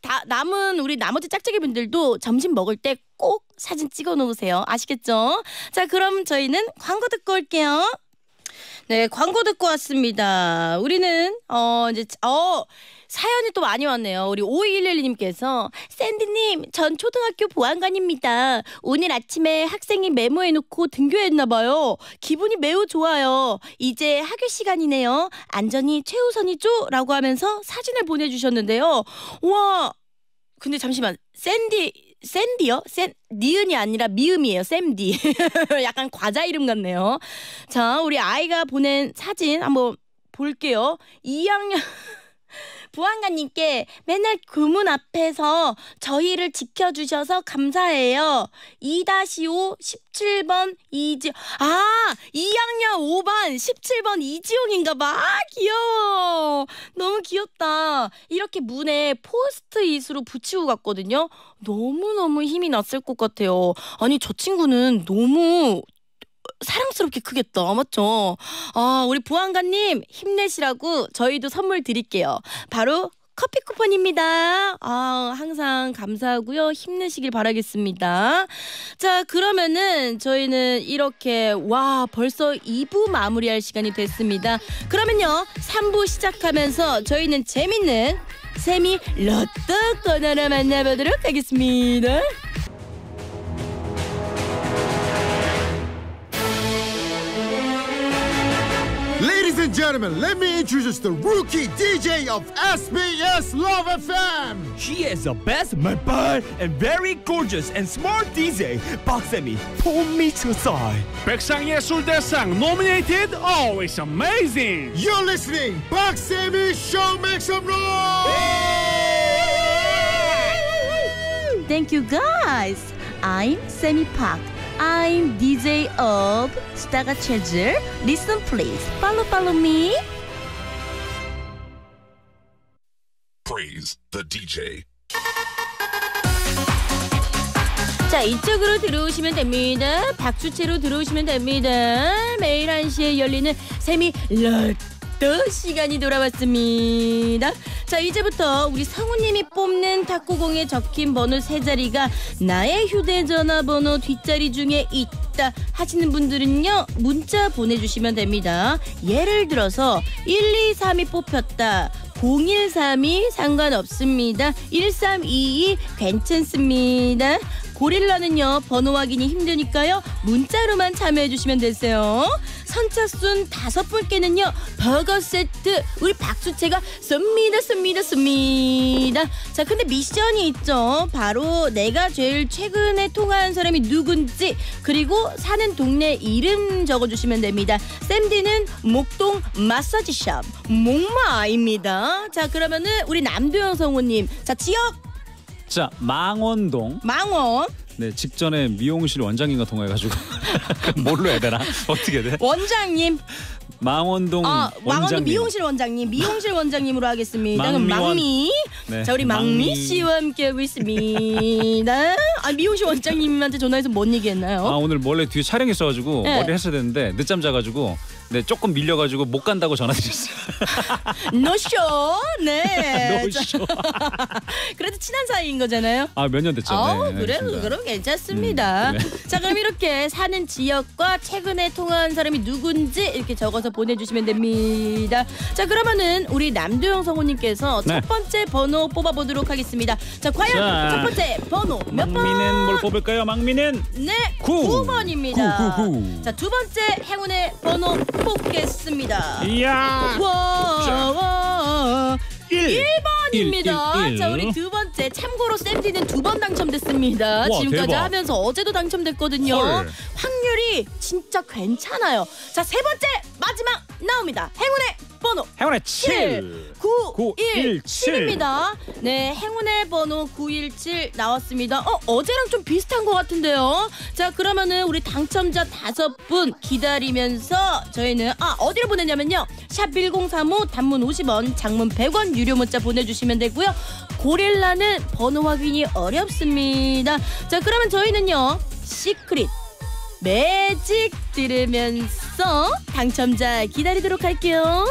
다 남은 우리 나머지 짝짝이 분들도 점심 먹을 때 꼭 사진 찍어 놓으세요. 아시겠죠? 자, 그럼 저희는 광고 듣고 올게요. 네, 광고 듣고 왔습니다. 우리는 어 이제 어 사연이 또 많이 왔네요. 우리 5211님께서 샌디님 전 초등학교 보안관입니다. 오늘 아침에 학생이 메모해놓고 등교했나봐요. 기분이 매우 좋아요. 이제 학교 시간이네요. 안전이 최우선이죠? 라고 하면서 사진을 보내주셨는데요. 우와 근데 잠시만 샌디 샌디요? 샌 니은이 아니라 미음이에요. 샌디. 약간 과자 이름 같네요. 자, 우리 아이가 보낸 사진 한번 볼게요. 2학년 보안관님께 맨날 그 문 앞에서 저희를 지켜주셔서 감사해요. 2-5 17번 이지 아 2학년 5반 17번 이지용인가 봐. 아 귀여워. 너무 귀엽다. 이렇게 문에 포스트잇으로 붙이고 갔거든요. 너무너무 힘이 났을 것 같아요. 아니 저 친구는 너무 사랑스럽게 크겠다. 맞죠? 아, 우리 보안관님 힘내시라고 저희도 선물 드릴게요. 바로 커피 쿠폰입니다. 아, 항상 감사하고요. 힘내시길 바라겠습니다. 자, 그러면은 저희는 이렇게 와, 벌써 2부 마무리할 시간이 됐습니다. 그러면요. 3부 시작하면서 저희는 재밌는 세미 러떡 떠나 만나보도록 하겠습니다. Ladies and gentlemen, let me introduce the rookie DJ of SBS Love FM. She is the best, my and very gorgeous and smart DJ. Box at me, pull me to the side. 백상 예술 대상 nominated, always amazing. You're listening, Box Amy Show, make some noise. Thank you guys. I'm Sammy Park. I'm DJ of 스타가 체즈. Listen please. Follow follow me. Praise the DJ. 자, 이쪽으로 들어오시면 됩니다. 박수채로 들어오시면 됩니다. 매일 1시에 열리는 세미 럭또 시간이 돌아왔습니다. 자, 이제부터 우리 성우님이 뽑는 탁구공에 적힌 번호 세 자리가 나의 휴대전화 번호 뒷자리 중에 있다 하시는 분들은요, 문자 보내주시면 됩니다. 예를 들어서 1, 2, 3이 뽑혔다. 0132 상관없습니다. 1322 괜찮습니다. 고릴라는요 번호 확인이 힘드니까요 문자로만 참여해주시면 되세요. 선착순 다섯 분께는요 버거 세트 우리 박수채가 씁니다씁니다씁니다자 근데 미션이 있죠. 바로 내가 제일 최근에 통화한 사람이 누군지 그리고 사는 동네 이름 적어주시면 됩니다. 샌디는 목동 마사지샵 목마입니다. 자 그러면은 우리 남도영 성우님 자 지역 자 망원동. 망원. 네 직전에 미용실 원장님과 통화해가지고 뭘로 해야 되나 어떻게 돼? 원장님. 망원동 아, 원장 미용실 원장님, 미용실 원장님으로 하겠습니다. 망미 네. 자 우리 망미, 씨와 함께하고 있습니다. 아 미용실 원장님한테 전화해서 뭔 얘기했나요? 아 오늘 원래 뒤에 촬영 있어가지고 네. 머리 했어야 되는데 늦잠 자가지고 네, 조금 밀려가지고 못 간다고 전화드렸어요. 노쇼. 네. 노쇼. 그래도 친한 사이인 거잖아요. 아, 몇 년 됐죠. 어, 네, 그래, 알겠습니다. 그럼 괜찮습니다. 음, 네. 자, 그럼 이렇게 사는 지역과 최근에 통화한 사람이 누군지 이렇게 적어서 보내주시면 됩니다. 자, 그러면은 우리 남도영 성우님께서 네. 첫 번째 번호 뽑아보도록 하겠습니다. 자, 과연 자. 첫 번째 번호 몇 번? 망미는 뭘 뽑을까요? 망미는 네, 9. 9번입니다. 9, 9, 9. 자, 두 번째 행운의 번호 뽑겠습니다. 이야. 와. 1. 1번입니다. 자, 우리 두 번째. 참고로 샌디는 두 번 당첨됐습니다. 와, 지금까지 대박. 하면서 어제도 당첨됐거든요. 헐. 확률이 진짜 괜찮아요. 자, 세 번째 마지막 나옵니다. 행운의 번호 행운의 7 917입니다. 네, 행운의 번호 917 나왔습니다. 어, 어제랑 좀 비슷한 것 같은데요. 자, 그러면은 우리 당첨자 다섯 분 기다리면서 저희는 아, 어디로 보내냐면요. 샵 1035 단문 50원, 장문 100원 유료 문자 보내 주시면 되고요. 고릴라는 번호 확인이 어렵습니다. 자, 그러면 저희는요. 시크릿 매직 들으면서 당첨자 기다리도록 할게요.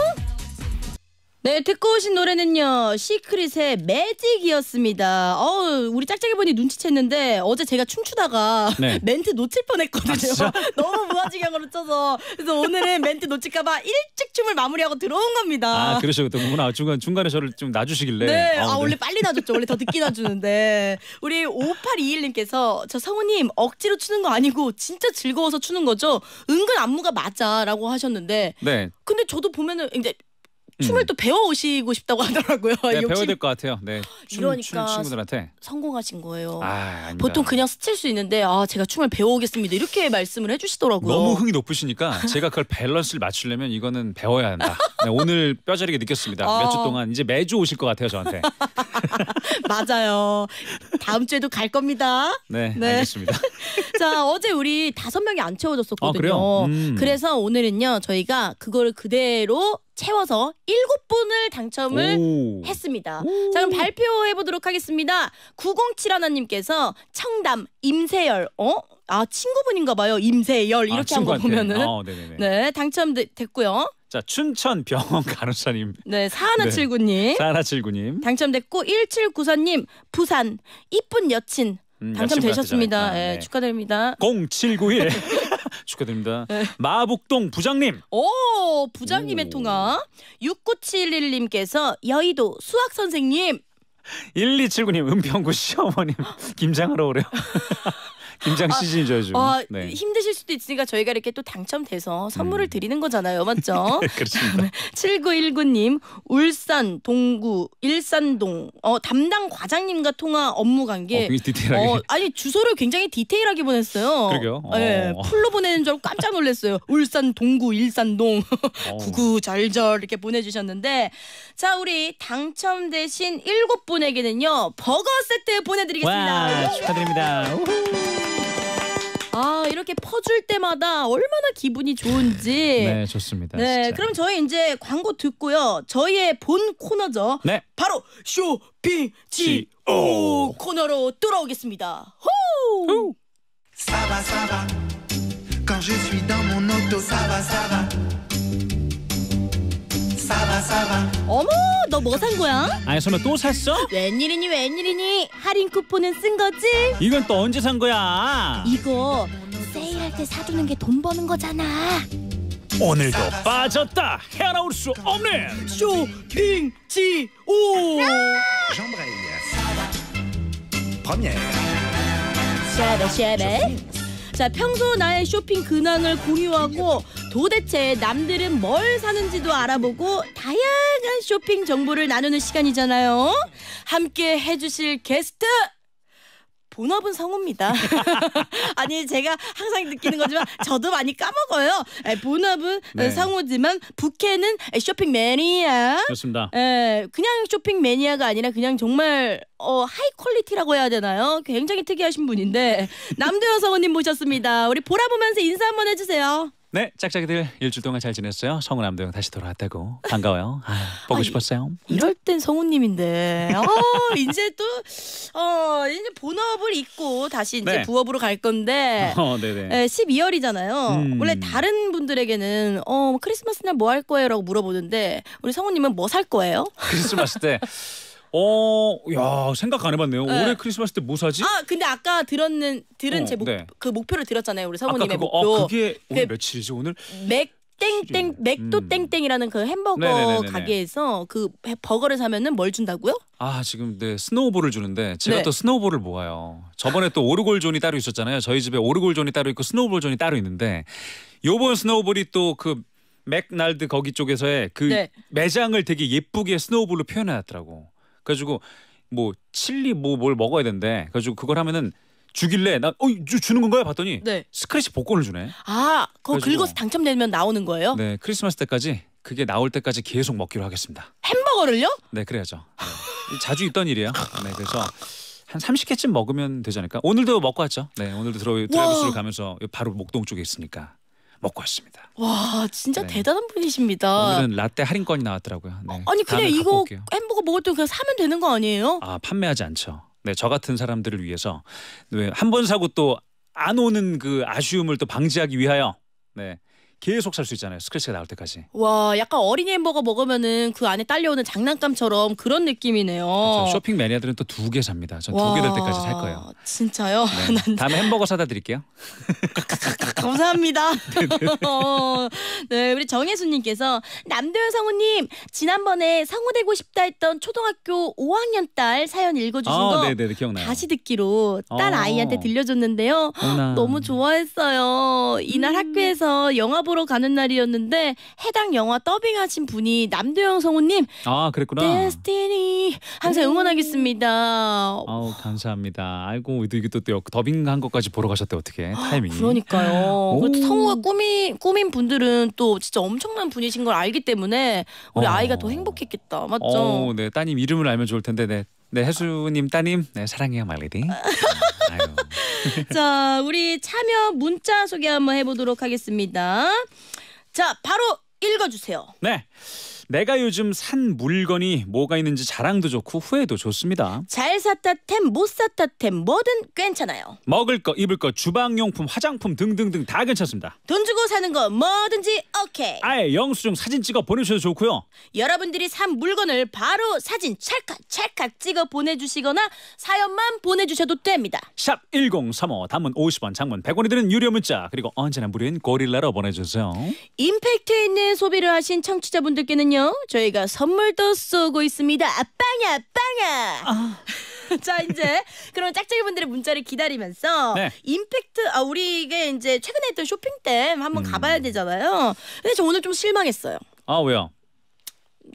네, 듣고 오신 노래는요. 시크릿의 매직이었습니다. 어우, 우리 짝짝이 보니 눈치챘는데 어제 제가 춤추다가 네. 멘트 놓칠 뻔했거든요. 아, 너무 무아지경으로 쳐서. 그래서 오늘은 멘트 놓칠까 봐 일찍 춤을 마무리하고 들어온 겁니다. 아, 그러셨구나. 중간, 중간에 저를 좀 놔주시길래. 네, 아, 아 네. 원래 빨리 놔줬죠. 원래 더 늦게 놔주는데. 우리 5821님께서 저 성우님 억지로 추는 거 아니고 진짜 즐거워서 추는 거죠? 은근 안무가 맞아 라고 하셨는데. 네. 근데 저도 보면은 이제 춤을 음. 또 배워 오시고 싶다고 하더라고요. 네, 배워야 될 것 같아요. 네, 춤, 이러니까 춤 친구들한테 성공하신 거예요. 아, 보통 그냥 스칠 수 있는데 아 제가 춤을 배워오겠습니다 이렇게 말씀을 해주시더라고요. 너무 흥이 높으시니까 제가 그걸 밸런스를 맞추려면 이거는 배워야 한다. 네, 오늘 뼈저리게 느꼈습니다. 어. 몇주 동안 이제 매주 오실 것 같아요 저한테. 맞아요. 다음 주에도 갈 겁니다. 네, 네. 알겠습니다. 자 어제 우리 다섯 명이 안 채워졌었거든요. 아, 음. 그래서 오늘은요 저희가 그걸 그대로 채워서 7분을 당첨을 오. 했습니다. 오. 자 그럼 발표해 보도록 하겠습니다. 907 하나님께서 청담 임세열 어? 아 친구분인가 봐요. 임세열 아, 이렇게 아, 한거 보면은 어, 네 당첨됐고요. 자 춘천 병원 간호사님 네 사하나칠구님 네, 사하나칠구님 당첨됐고 1794님 부산 이쁜 여친 음, 당첨되셨습니다. 예, 아, 네. 축하드립니다. 0791 축하드립니다. 네. 마북동 부장님. 오 부장님의 오. 통화. 6971님께서 여의도 수학 선생님. 1279님 은평구 시어머님 김장하러 오래요. 김장 아, 시즌이죠 요즘. 어, 네. 힘드실 수도 있으니까 저희가 이렇게 또 당첨돼서 선물을 음. 드리는 거잖아요. 맞죠? 네, 그렇습니다. 7919님 울산 동구 일산동 어, 담당 과장님과 통화 업무 관계. 어, 디테일하게. 어, 아니 주소를 굉장히 디테일하게 보냈어요. 그러게요. 네, 풀로 보내는 줄 알고 깜짝 놀랐어요. 울산 동구 일산동 어. 구구 절절 이렇게 보내주셨는데 자, 우리 당첨되신 일곱 분에게는요. 버거 세트 보내드리겠습니다. 와, 축하드립니다. 아 이렇게 퍼줄 때마다 얼마나 기분이 좋은지 네 좋습니다 네 진짜. 그럼 저희 이제 광고 듣고요 저희의 본 코너죠 네 바로 쇼핑 지오 코너로 돌아오겠습니다 호 ça va, ça va. Quand je suis dans mon auto, ça va, ça va. 사봐 사봐 어머 너 뭐 산 거야? 아니 설마 또 샀어? 웬일이니 웬일이니 할인 쿠폰은 쓴 거지? 이건 또 언제 산 거야? 이거 세일할 때 사두는 게 돈 버는 거잖아 오늘도 빠졌다 헤어나올 수 없는 쇼핑 지오 샤베 샤베 자 평소 나의 쇼핑 근황을 공유하고 도대체 남들은 뭘 사는지도 알아보고 다양한 쇼핑 정보를 나누는 시간이잖아요. 함께 해주실 게스트 본업은 성우입니다. 아니 제가 항상 느끼는 거지만 저도 많이 까먹어요. 예, 본업은 네. 성우지만 부캐는 쇼핑 매니아. 좋습니다. 에, 예, 그냥 쇼핑 매니아가 아니라 그냥 정말 어, 하이 퀄리티라고 해야 되나요? 굉장히 특이하신 분인데 남도현 성우님 모셨습니다. 우리 보라보면서 인사 한번 해주세요. 네, 짝짝이들 일주일 동안 잘 지냈어요. 성훈 암도영 다시 돌아왔다고 반가워요. 아 보고 아, 싶었어요. 이럴 땐 성훈님인데, 어, 이제 또 어, 이제 본업을 잊고 다시 이제 네. 부업으로 갈 건데, 어, 네네. 에, 12월이잖아요. 음. 원래 다른 분들에게는 어 뭐 크리스마스 날 뭐 할 거예요라고 물어보는데 우리 성훈님은 뭐 살 거예요? 크리스마스 때. 어, 야 생각 안 해봤네요. 네. 올해 크리스마스 때 뭐 사지? 아 근데 아까 들었는 들은 어, 제 목, 네. 그 목표를 들었잖아요. 우리 사모님의 그거 어, 목표. 어, 그게 오늘 그 며칠이지 오늘? 맥 땡땡 음. 맥도 땡땡이라는 그 햄버거 네네네네네. 네, 네, 네, 가게에서 그 해- 버거를 사면은 뭘 준다고요? 아 지금 네 스노우볼을 주는데 제가 네. 또 스노우볼을 모아요. 저번에 또 오르골존이 따로 있었잖아요. 저희 집에 오르골존이 따로 있고 스노우볼존이 따로 있는데 요번 스노우볼이 또 그 맥날드 거기 쪽에서의 그 네. 매장을 되게 예쁘게 스노우볼로 표현해놨더라고. 그래가지고 뭐 칠리 뭐 뭘 먹어야 된대. 그래가지고 그걸 하면은 주길래 나어 주는 건가요? 봤더니 네. 스크래치 복권을 주네. 아, 그거 긁어서 당첨되면 나오는 거예요? 네, 크리스마스 때까지 그게 나올 때까지 계속 먹기로 하겠습니다. 햄버거를요? 네, 그래야죠. 네. 자주 있던 일이에요. 네, 그래서 한 30개쯤 먹으면 되지 않을까? 오늘도 먹고 왔죠. 네, 오늘도 드라이브스루 가면서 바로 목동 쪽에 있으니까. 먹고 왔습니다. 와 진짜 네. 대단한 분이십니다. 오늘은 라떼 할인권이 나왔더라고요. 네, 어, 아니 그냥 이거 햄버거 먹을 때 그냥 사면 되는 거 아니에요? 아 판매하지 않죠. 네, 저 같은 사람들을 위해서 네, 한번 사고 또 안 오는 그 아쉬움을 또 방지하기 위하여 네, 계속 살 수 있잖아요. 스크래치가 나올 때까지. 와, 약간 어린이 햄버거 먹으면은 그 안에 딸려오는 장난감처럼 그런 느낌이네요. 그렇죠. 쇼핑 매니아들은 또 두 개 삽니다. 전 두 개 될 때까지 살 거예요. 진짜요? 네. 난... 다음에 햄버거 사다 드릴게요. 감사합니다. 네, 우리 정혜수님께서 남도현 성우님 지난번에 성우 되고 싶다 했던 초등학교 5학년 딸 사연 읽어주신 아, 거 네네네, 네, 네, 다시 듣기로 딸 어. 아이한테 들려줬는데요. 너무 좋아했어요. 이날 음. 학교에서 영화 보러 가는 날이었는데 해당 영화 더빙하신 분이 남도영 성우님. 아 그랬구나. 데스티니 항상 음. 응원하겠습니다. 아우 감사합니다. 아이고 이게 또, 또 더빙한 것까지 보러 가셨대 어떻게 아, 타이밍이. 그러니까요. 성우가 꿈이 꿈인 분들은 또 진짜 엄청난 분이신 걸 알기 때문에 우리 어. 아이가 더 행복했겠다. 맞죠? 어, 네 따님 이름을 알면 좋을 텐데 네. 네 해수님 따님 네 사랑해요 말리딩 자, 우리 참여 문자 소개 한번 해보도록 하겠습니다. 자, 바로 읽어주세요. 네. 내가 요즘 산 물건이 뭐가 있는지 자랑도 좋고 후회도 좋습니다. 잘 샀다 템, 못 샀다 템 뭐든 괜찮아요. 먹을 거, 입을 거, 주방용품, 화장품 등등등 다 괜찮습니다. 돈 주고 사는 거 뭐든지 오케이. 아예 영수증 사진 찍어 보내주셔도 좋고요. 여러분들이 산 물건을 바로 사진 찰칵 찰칵 찍어 보내주시거나 사연만 보내주셔도 됩니다. 샵 1035 담은 50원 장문 100원이 드는 유료 문자 그리고 언제나 무료인 고릴라로 보내주세요. 임팩트 있는 소비를 하신 청취자분들께는요. 요즘은요 저희가 선물도 쏘고 있습니다. 아빵야 아빵야. 아. 자 이제 그런 짝짝이분들의 문자를 기다리면서 네. 임팩트 아 우리게 이제 최근에 했던 쇼핑템 한번 음. 가봐야 되잖아요. 근데 저 오늘 좀 실망했어요. 아 왜요?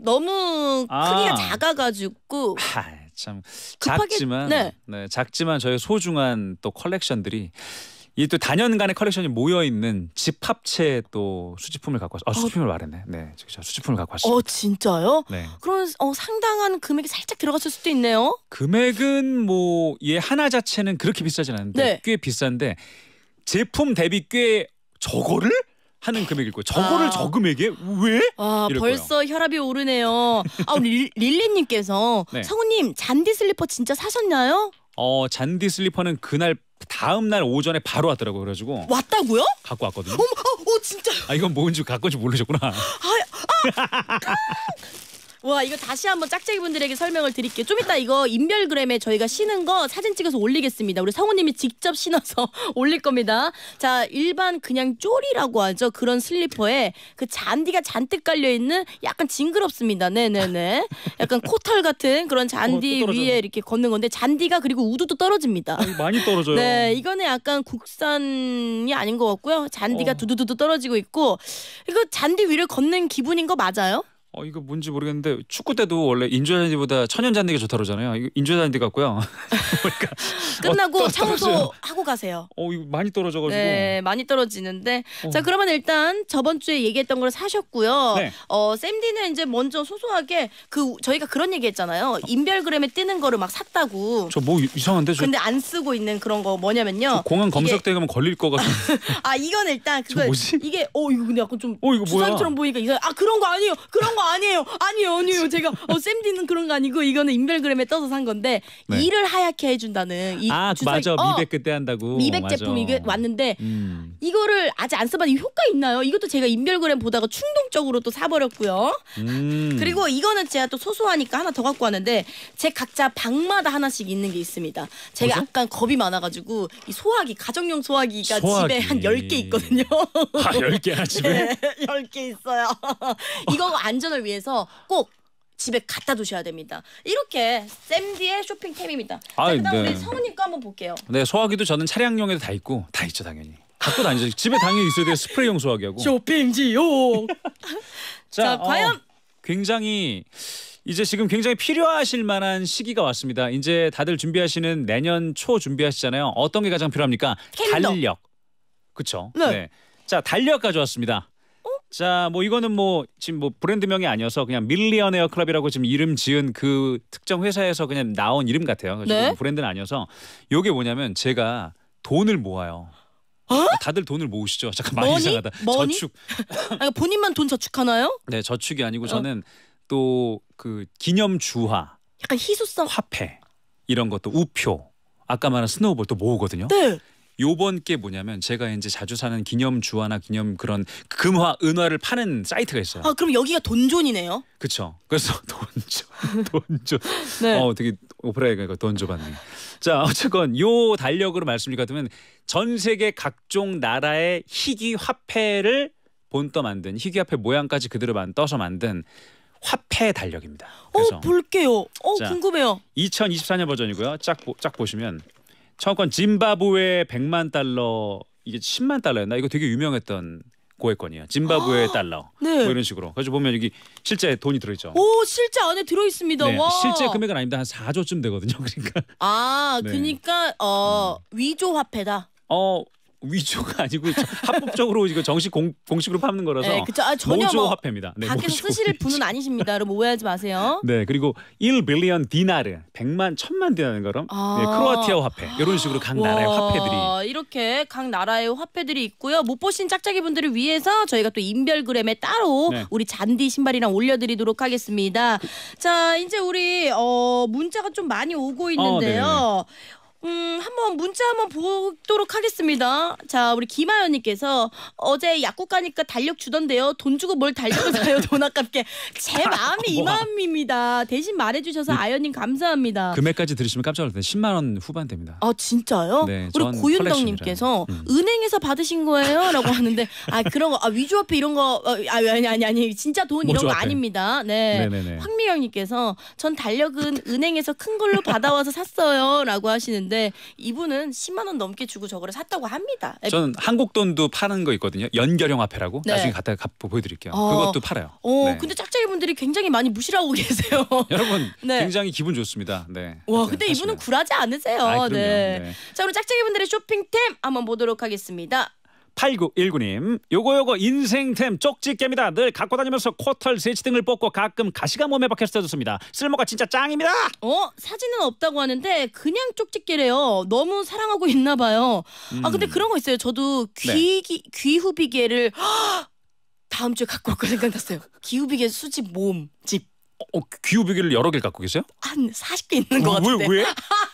너무 아. 크기가 아. 작아가지고. 하, 참 급하게, 작지만 네. 네 작지만 저희 소중한 또 컬렉션들이 이또 단연간의 컬렉션이 모여 있는 집합체 또 수집품을 갖고 왔어. 아, 어. 수집품을 말했네. 네, 저 수집품을 갖고 왔습니다. 어, 진짜요? 네. 그런 어, 상당한 금액이 살짝 들어갔을 수도 있네요. 금액은 뭐 얘 하나 자체는 그렇게 비싸진 않은데 네. 꽤 비싼데 제품 대비 꽤 저거를 하는 금액일 거예요. 저거를 아. 저 금액에 왜? 아 벌써 거예요. 혈압이 오르네요. 아 우리 릴리님께서 네. 성우님 잔디 슬리퍼 진짜 사셨나요? 어 잔디 슬리퍼는 그날 다음 날 오전에 바로 왔더라고요. 그래가지고 왔다고요? 갖고 왔거든요. 어머, 어, 어진짜아 이건 뭔지 갖고 온지 모르셨구나. 아, 아! 와 이거 다시 한번 짝짝이 분들에게 설명을 드릴게요. 좀 이따 이거 인별그램에 저희가 신은 거 사진 찍어서 올리겠습니다. 우리 성우님이 직접 신어서 올릴 겁니다. 자 일반 그냥 쪼리라고 하죠. 그런 슬리퍼에 그 잔디가 잔뜩 깔려 있는 약간 징그럽습니다. 네네네. 약간 코털 같은 그런 잔디 어, 위에 이렇게 걷는 건데 잔디가 그리고 우두도 떨어집니다. 많이 떨어져요. 네 이거는 약간 국산이 아닌 것 같고요. 잔디가 어. 두두두두 떨어지고 있고 이거 잔디 위를 걷는 기분인 거 맞아요? 어 이거 뭔지 모르겠는데 축구 때도 원래 인조 잔디보다 천연 잔디가 좋다 그러잖아요. 이거 인조 잔디 같고요. 그러니까 끝나고 청소 하고 가세요. 어 이거 많이 떨어져가지고. 네 많이 떨어지는데 어. 자 그러면 일단 저번 주에 얘기했던 걸 사셨고요. 네. 어 샌디는 이제 먼저 소소하게 그 저희가 그런 얘기했잖아요. 인별그램에 뜨는 거를 막 샀다고. 저 뭐 이상한데 저. 근데 안 쓰고 있는 그런 거 뭐냐면요. 공항 검색대 가면 걸릴 거 같은. 아 이건 일단 그거 이게 어 이거 근데 약간 좀어 이 주상처럼 보니까 이상. 아 그런 거 아니에요. 그런 거 아니에요. 아니에요. 아니에요. 제가 어, 쌤디는 그런 거 아니고 이거는 인별그램에 떠서 산 건데 네. 이를 하얗게 해준다는 이아 주사... 맞아 어, 미백 그때 한다고 미백 맞아. 제품 이게 왔는데 음. 이거를 아직 안 써봤는데 효과 있나요? 이것도 제가 인별그램 보다가 충동적으로 또 사버렸고요. 음. 그리고 이거는 제가 또 소소하니까 하나 더 갖고 왔는데 제 각자 방마다 하나씩 있는 게 있습니다. 제가 뭐죠? 약간 겁이 많아가지고 이 소화기 가정용 소화기가 소화기. 집에 한 열 개 있거든요. 아, 10개나 집에? 네, 10개 있어요. 이거 안전 안전을 위해서 꼭 집에 갖다 두셔야 됩니다. 이렇게 샘디의 쇼핑템입니다. 아, 그다음 네. 우리 성훈님 거 한번 볼게요. 네, 소화기도 저는 차량용에도 다 있고 다 있죠 당연히. 갖고 다니죠. 집에 당연히 있어야 돼요. 스프레이용 소화기하고. 쇼핑지옥. 자, 자, 어, 과연 굉장히 이제 지금 굉장히 필요하실 만한 시기가 왔습니다. 이제 다들 준비하시는 내년 초 준비하시잖아요. 어떤 게 가장 필요합니까? 캔더. 달력. 그렇죠. 네. 네. 자, 달력 가져왔습니다. 자, 뭐 이거는 뭐 지금 뭐 브랜드명이 아니어서 그냥 밀리언웨어 클럽이라고 지금 이름 지은 그 특정 회사에서 그냥 나온 이름 같아요. 네? 브랜드는 아니어서 요게 뭐냐면 제가 돈을 모아요. 어? 아, 다들 돈을 모으시죠. 잠깐 많이 이상하다. 머니? 저축. 아니, 본인만 돈 저축하나요? 네, 저축이 아니고 어. 저는 어. 또그 기념 주화. 약간 희소성 화폐 이런 것도 우표. 아까 말한 스노우볼 또 모으거든요. 네. 요번 게 뭐냐면 제가 이제 자주 사는 기념 주화나 기념 그런 금화 은화를 파는 사이트가 있어요. 아 그럼 여기가 돈존이네요. 그쵸. 그래서 돈존 돈존. 네. 어 되게 오프라에 가 돈존 받네. 자 어쨌건 요 달력으로 말씀을 같으면 전 세계 각종 나라의 희귀 화폐를 본떠 만든 희귀 화폐 모양까지 그대로 만 떠서 만든 화폐 달력입니다. 어 볼게요. 어 궁금해요. 2024년 버전이고요. 쫙 쫙 보시면 청권 짐바브웨 100만 달러 이게 10만 달러였나? 이거 되게 유명했던 고액권이에요 짐바브웨 아, 달러. 네. 뭐 이런 식으로. 그래서 보면 여기 실제 돈이 들어 있죠. 오 실제 안에 들어 있습니다. 네, 와. 실제 금액은 아닙니다. 한 4조쯤 되거든요. 그러니까. 아, 네. 그러니까 어 음. 위조 화폐다. 어 위조가 아니고 합법적으로 이거 정식 공, 공식으로 파는 거라서 네, 그쵸. 아, 전 모조 뭐 화폐입니다. 네, 밖에서 쓰실 분은 아니십니다. 여러분 오해하지 마세요. 네, 그리고 1 빌리언 디나르 100만 1000만 디나르거럼아 네, 크로아티아 화폐 이런 식으로 각 나라의 화폐들이 이렇게 각 나라의 화폐들이 있고요. 못 보신 짝짝이 분들을 위해서 저희가 또 인별그램에 따로 네. 우리 잔디 신발이랑 올려드리도록 하겠습니다. 그... 자, 이제 우리 어, 문자가 좀 많이 오고 아, 네. 있는데요. 어, 음, 한번 문자 한번 보도록 하겠습니다. 자, 우리 김하연님께서 어제 약국 가니까 달력 주던데요. 돈 주고 뭘 달력을 사요? 돈 아깝게. 제 아, 마음이 이 마음입니다. 대신 말해주셔서 네. 아연님 감사합니다. 금액까지 들으시면 깜짝 놀랐는 10만 원후반됩니다아 진짜요? 네, 우리 고윤덕님께서 음. 은행에서 받으신 거예요?라고 하는데 아 그런 거 아, 위조화폐 이런 거 어, 아, 아니 아니 아니 진짜 돈 이런 거 아닙니다. 네, 네네네. 황미영님께서 전 달력은 은행에서 큰 걸로 받아와서 샀어요라고 하시는데. 있는데 이분은 10만 원 넘게 주고 저거를 샀다고 합니다. 저는 한국 돈도 파는 거 있거든요. 연결형 화폐라고 네. 나중에 갖다 가, 보여드릴게요. 어. 그것도 팔아요. 어, 네. 근데 짝짝이 분들이 굉장히 많이 무시하고 계세요. 여러분 네. 굉장히 기분 좋습니다. 네. 와, 근데 이분은 굴하지 않으세요. 아이, 네. 네. 자, 그럼 짝짝이 분들의 쇼핑템 한번 보도록 하겠습니다. 8919님 요거 요거 인생템 쪽집게입니다 늘 갖고 다니면서 코털 세치 등을 뽑고 가끔 가시가 몸에 박혀서 뜯습니다 쓸모가 진짜 짱입니다 어? 사진은 없다고 하는데 그냥 쪽집게래요 너무 사랑하고 있나 봐요 음. 아 근데 음. 그런 거 있어요 저도 귀, 네. 귀, 귀 후비개를 허! 다음 주에 갖고 올거 생각났어요 귀 후비개 수집 몸집 어, 어 귀 후비개를 여러 개 갖고 계세요? 한 40개 있는 거 어, 같은데 왜? 왜?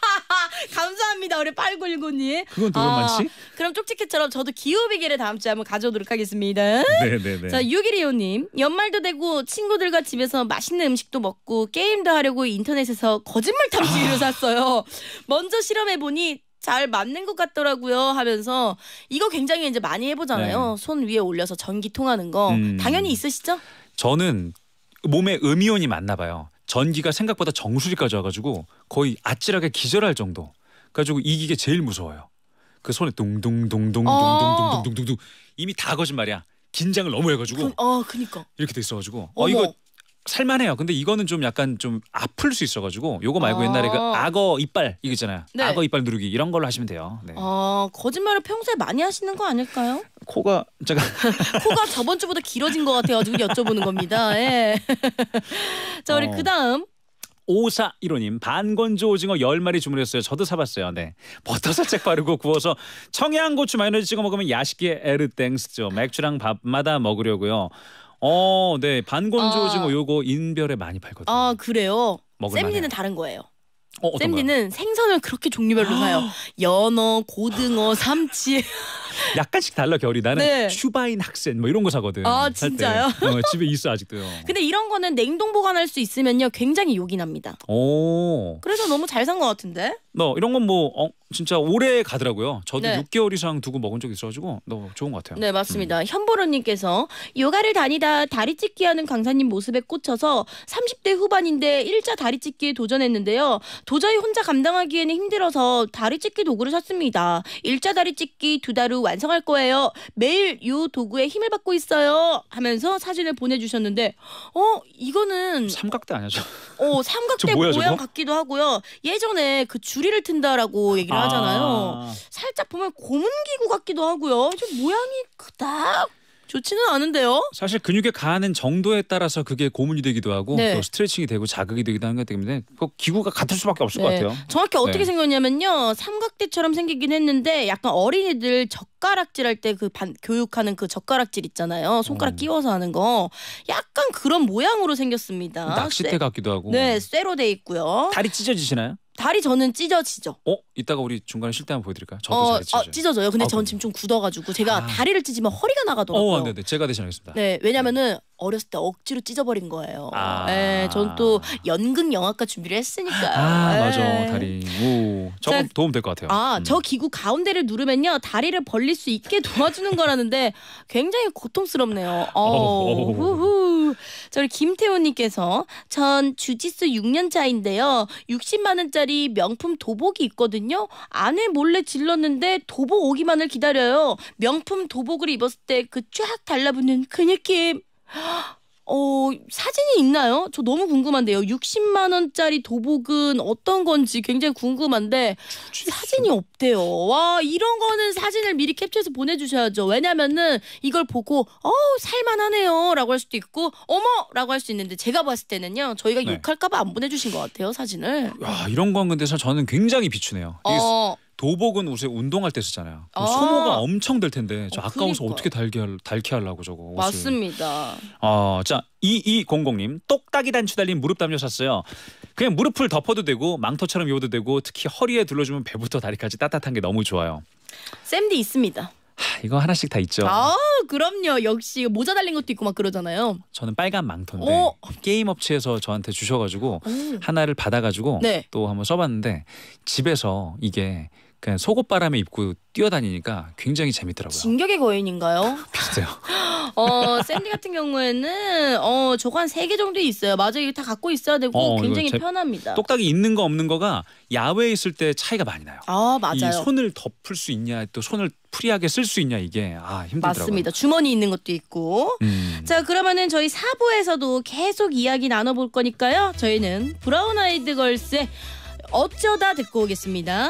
감사합니다 우리 8919님. 그건 누구 아, 어, 그럼 쪽지켓처럼 저도 기후비기를 다음 주에 한번 가져오도록 하겠습니다. 네네네. 자 6125님 연말도 되고 친구들과 집에서 맛있는 음식도 먹고 게임도 하려고 인터넷에서 거짓말 탐지기를 아. 샀어요. 먼저 실험해 보니 잘 맞는 것 같더라고요 하면서 이거 굉장히 이제 많이 해보잖아요. 네. 손 위에 올려서 전기 통하는 거 음. 당연히 있으시죠? 저는 몸에 음이온이 맞나 봐요. 전기가 생각보다 정수리까지 와가지고 거의 아찔하게 기절할 정도. 그래가지고 이 기계 제일 무서워요. 그 손에 둥둥둥둥둥둥둥둥둥둥 어. 이미 다 거짓말이야. 긴장을 너무 해가지고. 그, 아, 그니까. 이렇게 돼 있어가지고. 어어 이거 살만해요. 근데 이거는 좀 약간 좀 아플 수 있어가지고 요거 말고 아. 옛날에 그 어. 악어 이빨 이거 있잖아요. 네. 악어 이빨 누르기 이런 걸로 하시면 돼요. 네. 아 거짓말을 평소에 많이 하시는 거 아닐까요? 코가 제가 코가 저번 주보다 길어진 것 같아요. 누구 여쭤보는 겁니다. 예. 자 우리 어. 그 다음 오사 1호님 반건조 오징어 10마리 주문했어요. 저도 사봤어요. 네. 버터 살짝 바르고 구워서 청양고추 마요네즈 찍어 먹으면 야식의 에르땡스죠. 맥주랑 밥마다 먹으려고요. 어, 네. 반건조 아. 오징어 요거 인별에 많이 팔거든요. 아 그래요? 샘을는 다른 거예요. 어, 어떤 는 생선을 그렇게 종류별로 아. 사요. 연어, 고등어, 삼치. 약간씩 달라 결이 나는 네. 슈바인 학센 뭐 이런 거 사거든. 아 진짜요? 어, 집에 있어 아직도요. 근데 이런 거는 냉동 보관할 수 있으면요 굉장히 요긴합니다. 오. 그래서 너무 잘 산 것 같은데. 너 이런 건뭐 어, 진짜 오래 가더라고요. 저도 네. 6개월 이상 두고 먹은 적 있어가지고 너무 좋은 것 같아요. 네 맞습니다. 음. 현보로님께서 요가를 다니다 다리 찢기 하는 강사님 모습에 꽂혀서 30대 후반인데 일자 다리 찢기에 도전했는데요. 도저히 혼자 감당하기에는 힘들어서 다리 찢기 도구를 샀습니다. 일자 다리 찢기 두 다루 완성할 거예요. 매일 요 도구에 힘을 받고 있어요. 하면서 사진을 보내주셨는데 어 이거는 삼각대 아니죠? 어 삼각대 뭐야, 모양 저거? 같기도 하고요. 예전에 그 줄이를 튼다라고 얘기를 아 하잖아요. 살짝 보면 고문기구 같기도 하고요. 좀 모양이 그닥 좋지는 않은데요. 사실 근육에 가하는 정도에 따라서 그게 고문이 되기도 하고 네. 또 스트레칭이 되고 자극이 되기도 하는 것 때문에 그 기구가 같을 수밖에 없을 네. 것 같아요. 정확히 어떻게 네. 생겼냐면요. 삼각대처럼 생기긴 했는데 약간 어린이들 젓가락질 할 때 그 교육하는 그 젓가락질 있잖아요. 손가락 오. 음. 끼워서 하는 거. 약간 그런 모양으로 생겼습니다. 낚싯대 쇠. 같기도 하고. 네, 쇠로 돼 있고요. 다리 찢어지시나요? 다리 저는 찢어지죠. 어? 이따가 우리 중간에 쉴때 한번 보여드릴까요? 저도 어, 다 어, 찢어져요. 어, 찢어져요. 근데 아, 전 지금 좀 굳어가지고 제가 아. 다리를 찢으면 허리가 나가더라고요. 어, 네네. 네. 제가 대신하겠습니다. 네, 왜냐면은 어렸을 때 억지로 찢어버린 거예요. 아. 예, 전 또 연극 영화과 준비를 했으니까. 아 예. 맞아 다리. 오, 저거 도움 될 것 같아요. 아, 음. 저 기구 가운데를 누르면요 다리를 벌릴 수 있게 도와주는 거라는데 굉장히 고통스럽네요. 어, 어. 후후. 저희 김태호님께서 전 주짓수 6년차인데요 60만 원짜리 명품 도복이 있거든요. 아내 몰래 질렀는데 도복 오기만을 기다려요. 명품 도복을 입었을 때 그 쫙 달라붙는 그 느낌 어, 사진이 있나요? 저 너무 궁금한데요. 60만 원짜리 도복은 어떤 건지 굉장히 궁금한데 사진이 없대요. 와, 이런 거는 사진을 미리 캡처해서 보내 주셔야죠. 왜냐면은 이걸 보고 어, 살만 하네요라고 할 수도 있고 어머라고 할 수 있는데 제가 봤을 때는요. 저희가 네. 욕할까 봐 안 보내 주신 것 같아요, 사진을. 와, 아, 이런 건 근데 저는 굉장히 비추네요. 어. 도복은 요새 운동할 때 쓰잖아요. 아 소모가 엄청 될 텐데 저 어, 아까워서 그니까 어떻게 달게 할, 달게 하려고 저거 옷을. 맞습니다. 어, 자 2200님 똑딱이 단추 달린 무릎 담요 샀어요. 그냥 무릎을 덮어도 되고 망토처럼 입어도 되고 특히 허리에 둘러주면 배부터 다리까지 따뜻한 게 너무 좋아요. 샘디 있습니다. 하, 이거 하나씩 다 있죠. 아 그럼요. 역시 모자 달린 것도 있고 막 그러잖아요. 저는 빨간 망토인데 오! 어? 게임 업체에서 저한테 주셔가지고 오. 하나를 받아가지고 네. 또 한번 써봤는데 집에서 이게 그냥 속옷바람에 입고 뛰어다니니까 굉장히 재밌더라고요. 진격의 거인인가요? 비슷해요. 어, 샌디 같은 경우에는 어, 저거 한세개 정도 있어요. 맞아요. 이거 다 갖고 있어야 되고 어, 굉장히 제... 편합니다. 똑딱이 있는 거 없는 거가 야외에 있을 때 차이가 많이 나요. 아, 맞아요. 이 손을 덮을 수 있냐 또 손을 프리하게 쓸 수 있냐 이게 아 힘들더라고요. 맞습니다. 주머니 있는 것도 있고. 음. 자 그러면은 저희 사부에서도 계속 이야기 나눠볼 거니까요. 저희는 브라운 아이드 걸스의 어쩌다 듣고 오겠습니다.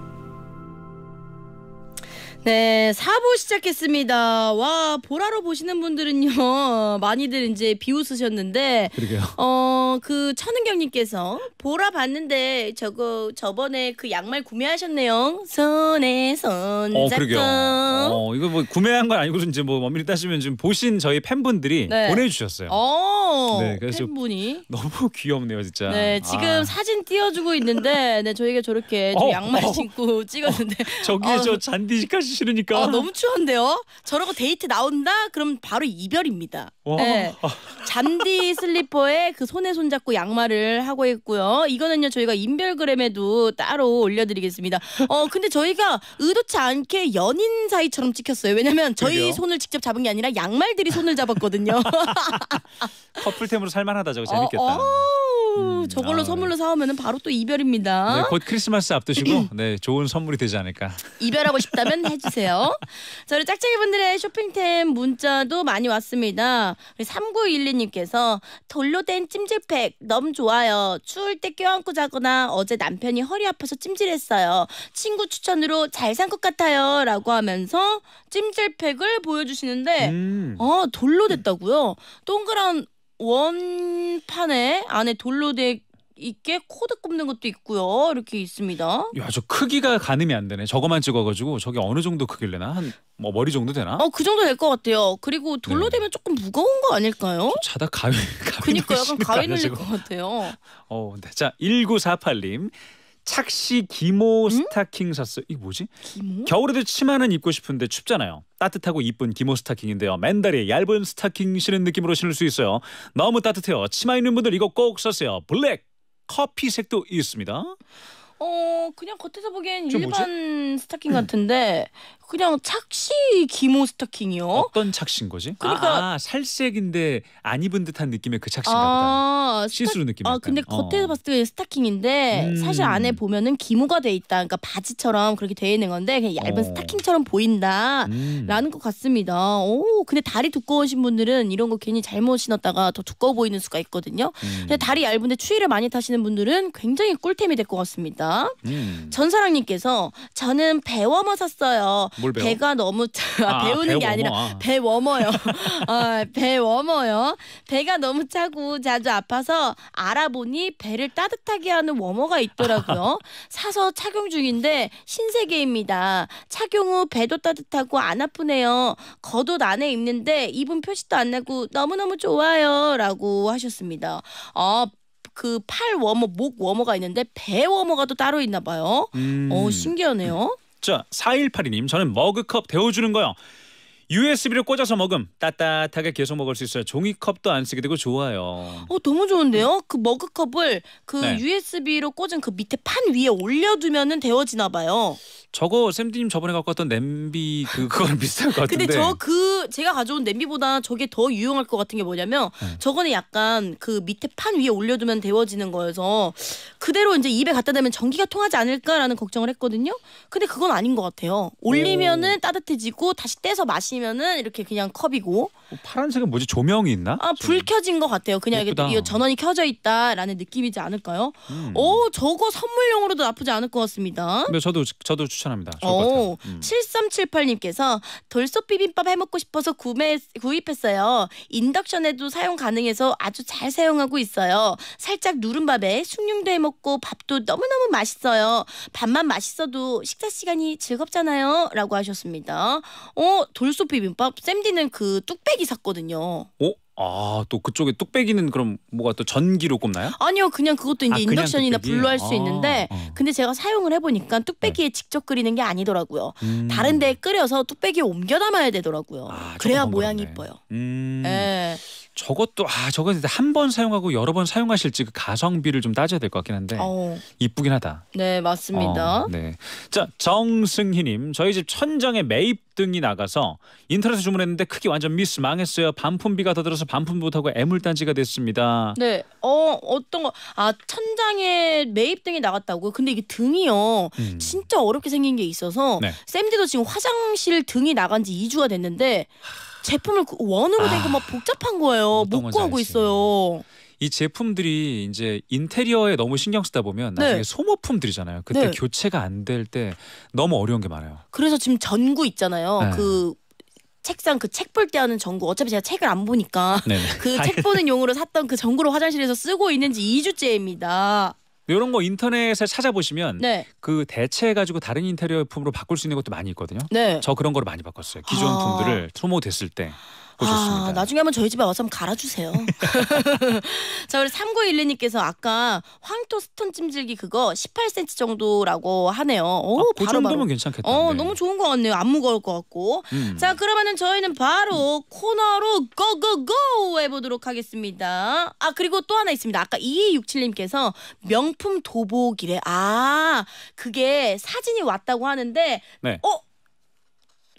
네, 4부 시작했습니다. 와, 보라로 보시는 분들은요, 많이들 이제 비웃으셨는데, 그러게요. 어, 그 천은경님께서, 보라 봤는데, 저거, 저번에 그 양말 구매하셨네요. 손에 손. 어, 그러게요. 어, 이거 뭐 구매한 건 아니고, 이제 뭐, 엄밀히 따시면 지금 보신 저희 팬분들이 네. 보내주셨어요. 어, 네, 그래서 팬분이. 너무 귀엽네요, 진짜. 네, 지금 아. 사진 띄워주고 있는데, 네, 저희가 저렇게 어, 양말 어. 신고 찍었는데. 저기 어. 저 잔디시카 씨. 싫으니까. 어, 너무 추한데요 저러고 데이트 나온다? 그럼 바로 이별입니다. 네. 아. 잔디 슬리퍼에 그 손에 손잡고 양말을 하고 있고요. 이거는요 저희가 인별그램에도 따로 올려드리겠습니다. 어 근데 저희가 의도치 않게 연인 사이처럼 찍혔어요. 왜냐면 저희 그러요 손을 직접 잡은 게 아니라 양말들이 손을 잡았거든요. 커플템으로 살만하다 저거 어, 재밌겠다. 어, 어. 음, 저걸로 아. 선물로 사오면 바로 또 이별입니다. 네, 곧 크리스마스 앞두시고 네 좋은 선물이 되지 않을까. 이별하고 싶다면 해주세요. 자우 짝짝이분들의 쇼핑템 문자도 많이 왔습니다. 3912님께서 돌로 된 찜질팩 너무 좋아요. 추울 때 껴안고 자거나 어제 남편이 허리 아파서 찜질했어요. 친구 추천으로 잘 산 것 같아요. 라고 하면서 찜질팩을 보여주시는데 음. 아 돌로 됐다고요? 동그란 원판에 안에 돌로 된 있게 코드 꼽는 것도 있고요. 이렇게 있습니다. 야, 저 크기가 가늠이 안 되네. 저거만 찍어가지고 저게 어느 정도 크길래나 한뭐 머리 정도 되나? 어, 그 정도 될 것 같아요. 그리고 돌로 네. 되면 조금 무거운 거 아닐까요? 자다 가위 가위 그니까 약간 가위 눌릴 것 같아요. 어, 네. 자 1948님 착시 기모 스타킹 샀어요. 이게 뭐지? 기모? 겨울에도 치마는 입고 싶은데 춥잖아요. 따뜻하고 이쁜 기모 스타킹인데요. 맨다리 얇은 스타킹 신은 느낌으로 신을 수 있어요. 너무 따뜻해요. 치마 있는 분들 이거 꼭 사세요. 블랙 커피색도 있습니다. 어 그냥 겉에서 보기엔 일반 스타킹 음. 같은데 그냥 착시 기모 스타킹이요. 어떤 착신 거지? 그러니까- 아, 아, 살색인데 안 입은 듯한 느낌의 그 착신가 아, 보다. 아, 스타- 시스루 느낌. 아 근데 겉에서 어. 봤을 때 스타킹인데 음. 사실 안에 보면은 기모가 돼 있다. 그러니까 바지처럼 그렇게 돼 있는 건데 그냥 얇은 어. 스타킹처럼 보인다. 라는 음. 것 같습니다. 오, 근데 다리 두꺼우신 분들은 이런 거 괜히 잘못 신었다가 더 두꺼워 보이는 수가 있거든요. 음. 근데 다리 얇은데 추위를 많이 타시는 분들은 굉장히 꿀템이 될 것 같습니다. 음. 전사랑님께서 저는 배워머 샀어요. 뭘 배워? 배가 너무 아, 아, 배우는 배워머. 게 아니라 아. 배워머요. 아, 배워머요. 배가 너무 차고 자주 아파서 알아보니 배를 따뜻하게 하는 워머가 있더라고요. 사서 착용 중인데 신세계입니다. 착용 후 배도 따뜻하고 안 아프네요. 겉옷 안에 입는데 입은 표시도 안 나고 너무너무 좋아요라고 하셨습니다. 아 그팔 워머, 목 워머가 있는데 배 워머가 도 따로 있나 봐요. 어, 음. 어, 신기하네요. 자, 4182님, 저는 머그컵 데워주는 거요. u s b 를 꽂아서 먹음 따뜻하게 계속 먹을 수 있어요. 종이컵도 안 쓰게 되고 좋아요. 어 너무 좋은데요? 그 머그컵을 그 네. USB로 꽂은 그 밑에 판 위에 올려두면은 데워지나 봐요. 저거 샘디님 저번에 갖고 왔던 냄비 그, 그거랑 비슷한것 같은데. 근데 저 그 제가 가져온 냄비보다 저게 더 유용할 것 같은 게 뭐냐면 네. 저거는 약간 그 밑에 판 위에 올려두면 데워지는 거여서 그대로 이제 입에 갖다 대면 전기가 통하지 않을까라는 걱정을 했거든요. 근데 그건 아닌 것 같아요. 올리면은 오. 따뜻해지고 다시 떼서 마시면 아니면은 이렇게 그냥 컵이고. 뭐 파란색은 뭐지? 조명이 있나? 아, 불 켜진 것 같아요. 그냥 예쁘다. 이게 전원이 켜져 있다라는 느낌이지 않을까요? 음. 저거 선물용으로도 나쁘지 않을 것 같습니다. 근데 저도 저도 추천합니다. 오, 음. 7378님께서 돌솥 비빔밥 해 먹고 싶어서 구매 구입했어요. 인덕션에도 사용 가능해서 아주 잘 사용하고 있어요. 살짝 누른 밥에 숭늉도 해 먹고 밥도 너무너무 맛있어요. 밥만 맛있어도 식사 시간이 즐겁잖아요. 라고 하셨습니다. 어, 돌솥 비빔밥 샘디는그 뚝배기 샀거든요. 오? 어? 아, 또 그쪽에 뚝배기는 그럼 뭐가 또 전기로 꼽나요? 아니요, 그냥 그것도 이제 아, 그냥 인덕션이나 뚝배 불로 할수 아, 있는데, 어. 근데 제가 사용을 해보니까 뚝배기에 네. 직접 끓이는 게 아니더라고요. 음. 다른데 끓여서 뚝배기에 옮겨 담아야 되더라고요. 아, 그래야 모양이 네. 이뻐요. 음. 예. 저것도 아 저건 한번 사용하고 여러 번 사용하실지 그 가성비를 좀 따져야 될 것 같긴 한데 어. 이쁘긴 하다. 네 맞습니다. 어, 네. 자 정승희님 저희 집 천장에 매입 등이 나가서 인터넷에 주문했는데 크기 완전 미스 망했어요. 반품비가 더 들어서 반품 못하고 애물단지가 됐습니다. 네. 어 어떤 거 아 천장에 매입 등이 나갔다고 근데 이게 등이요 음. 진짜 어렵게 생긴 게 있어서 네. 쌤디도 지금 화장실 등이 나간 지 2주가 됐는데. 하... 제품을 원으로 된 거막 아, 복잡한 거예요. 못 구하고 있어요. 이 제품들이 이제 인테리어에 너무 신경 쓰다 보면 네. 나중에 네. 소모품들이잖아요. 그때 네. 교체가 안 될 때 너무 어려운 게 많아요. 그래서 지금 전구 있잖아요. 네. 그 책상 그 책 볼 때 하는 전구 어차피 제가 책을 안 보니까 그 책 보는 용으로 샀던 그 전구를 화장실에서 쓰고 있는지 2주째입니다. 이런 거 인터넷에 찾아보시면 네. 그 대체해가지고 다른 인테리어 품으로 바꿀 수 있는 것도 많이 있거든요. 네. 저 그런 거를 많이 바꿨어요. 기존 아. 품들을 소모됐을 때. 바꾸셨습니다. 아, 나중에 한번 저희 집에 와서 한번 갈아주세요. 자 우리 삼구일2님께서 아까 황토 스톤 찜질기 그거 18cm 정도라고 하네요. 오, 아, 그 정도면 괜찮겠다. 어, 네. 너무 좋은 것 같네요. 안 무거울 것 같고. 음. 자 그러면은 저희는 바로 음. 코너로 고고고 해보도록 하겠습니다. 아 그리고 또 하나 있습니다. 아까 2267님께서 명품 도복이래. 아 그게 사진이 왔다고 하는데 네. 어?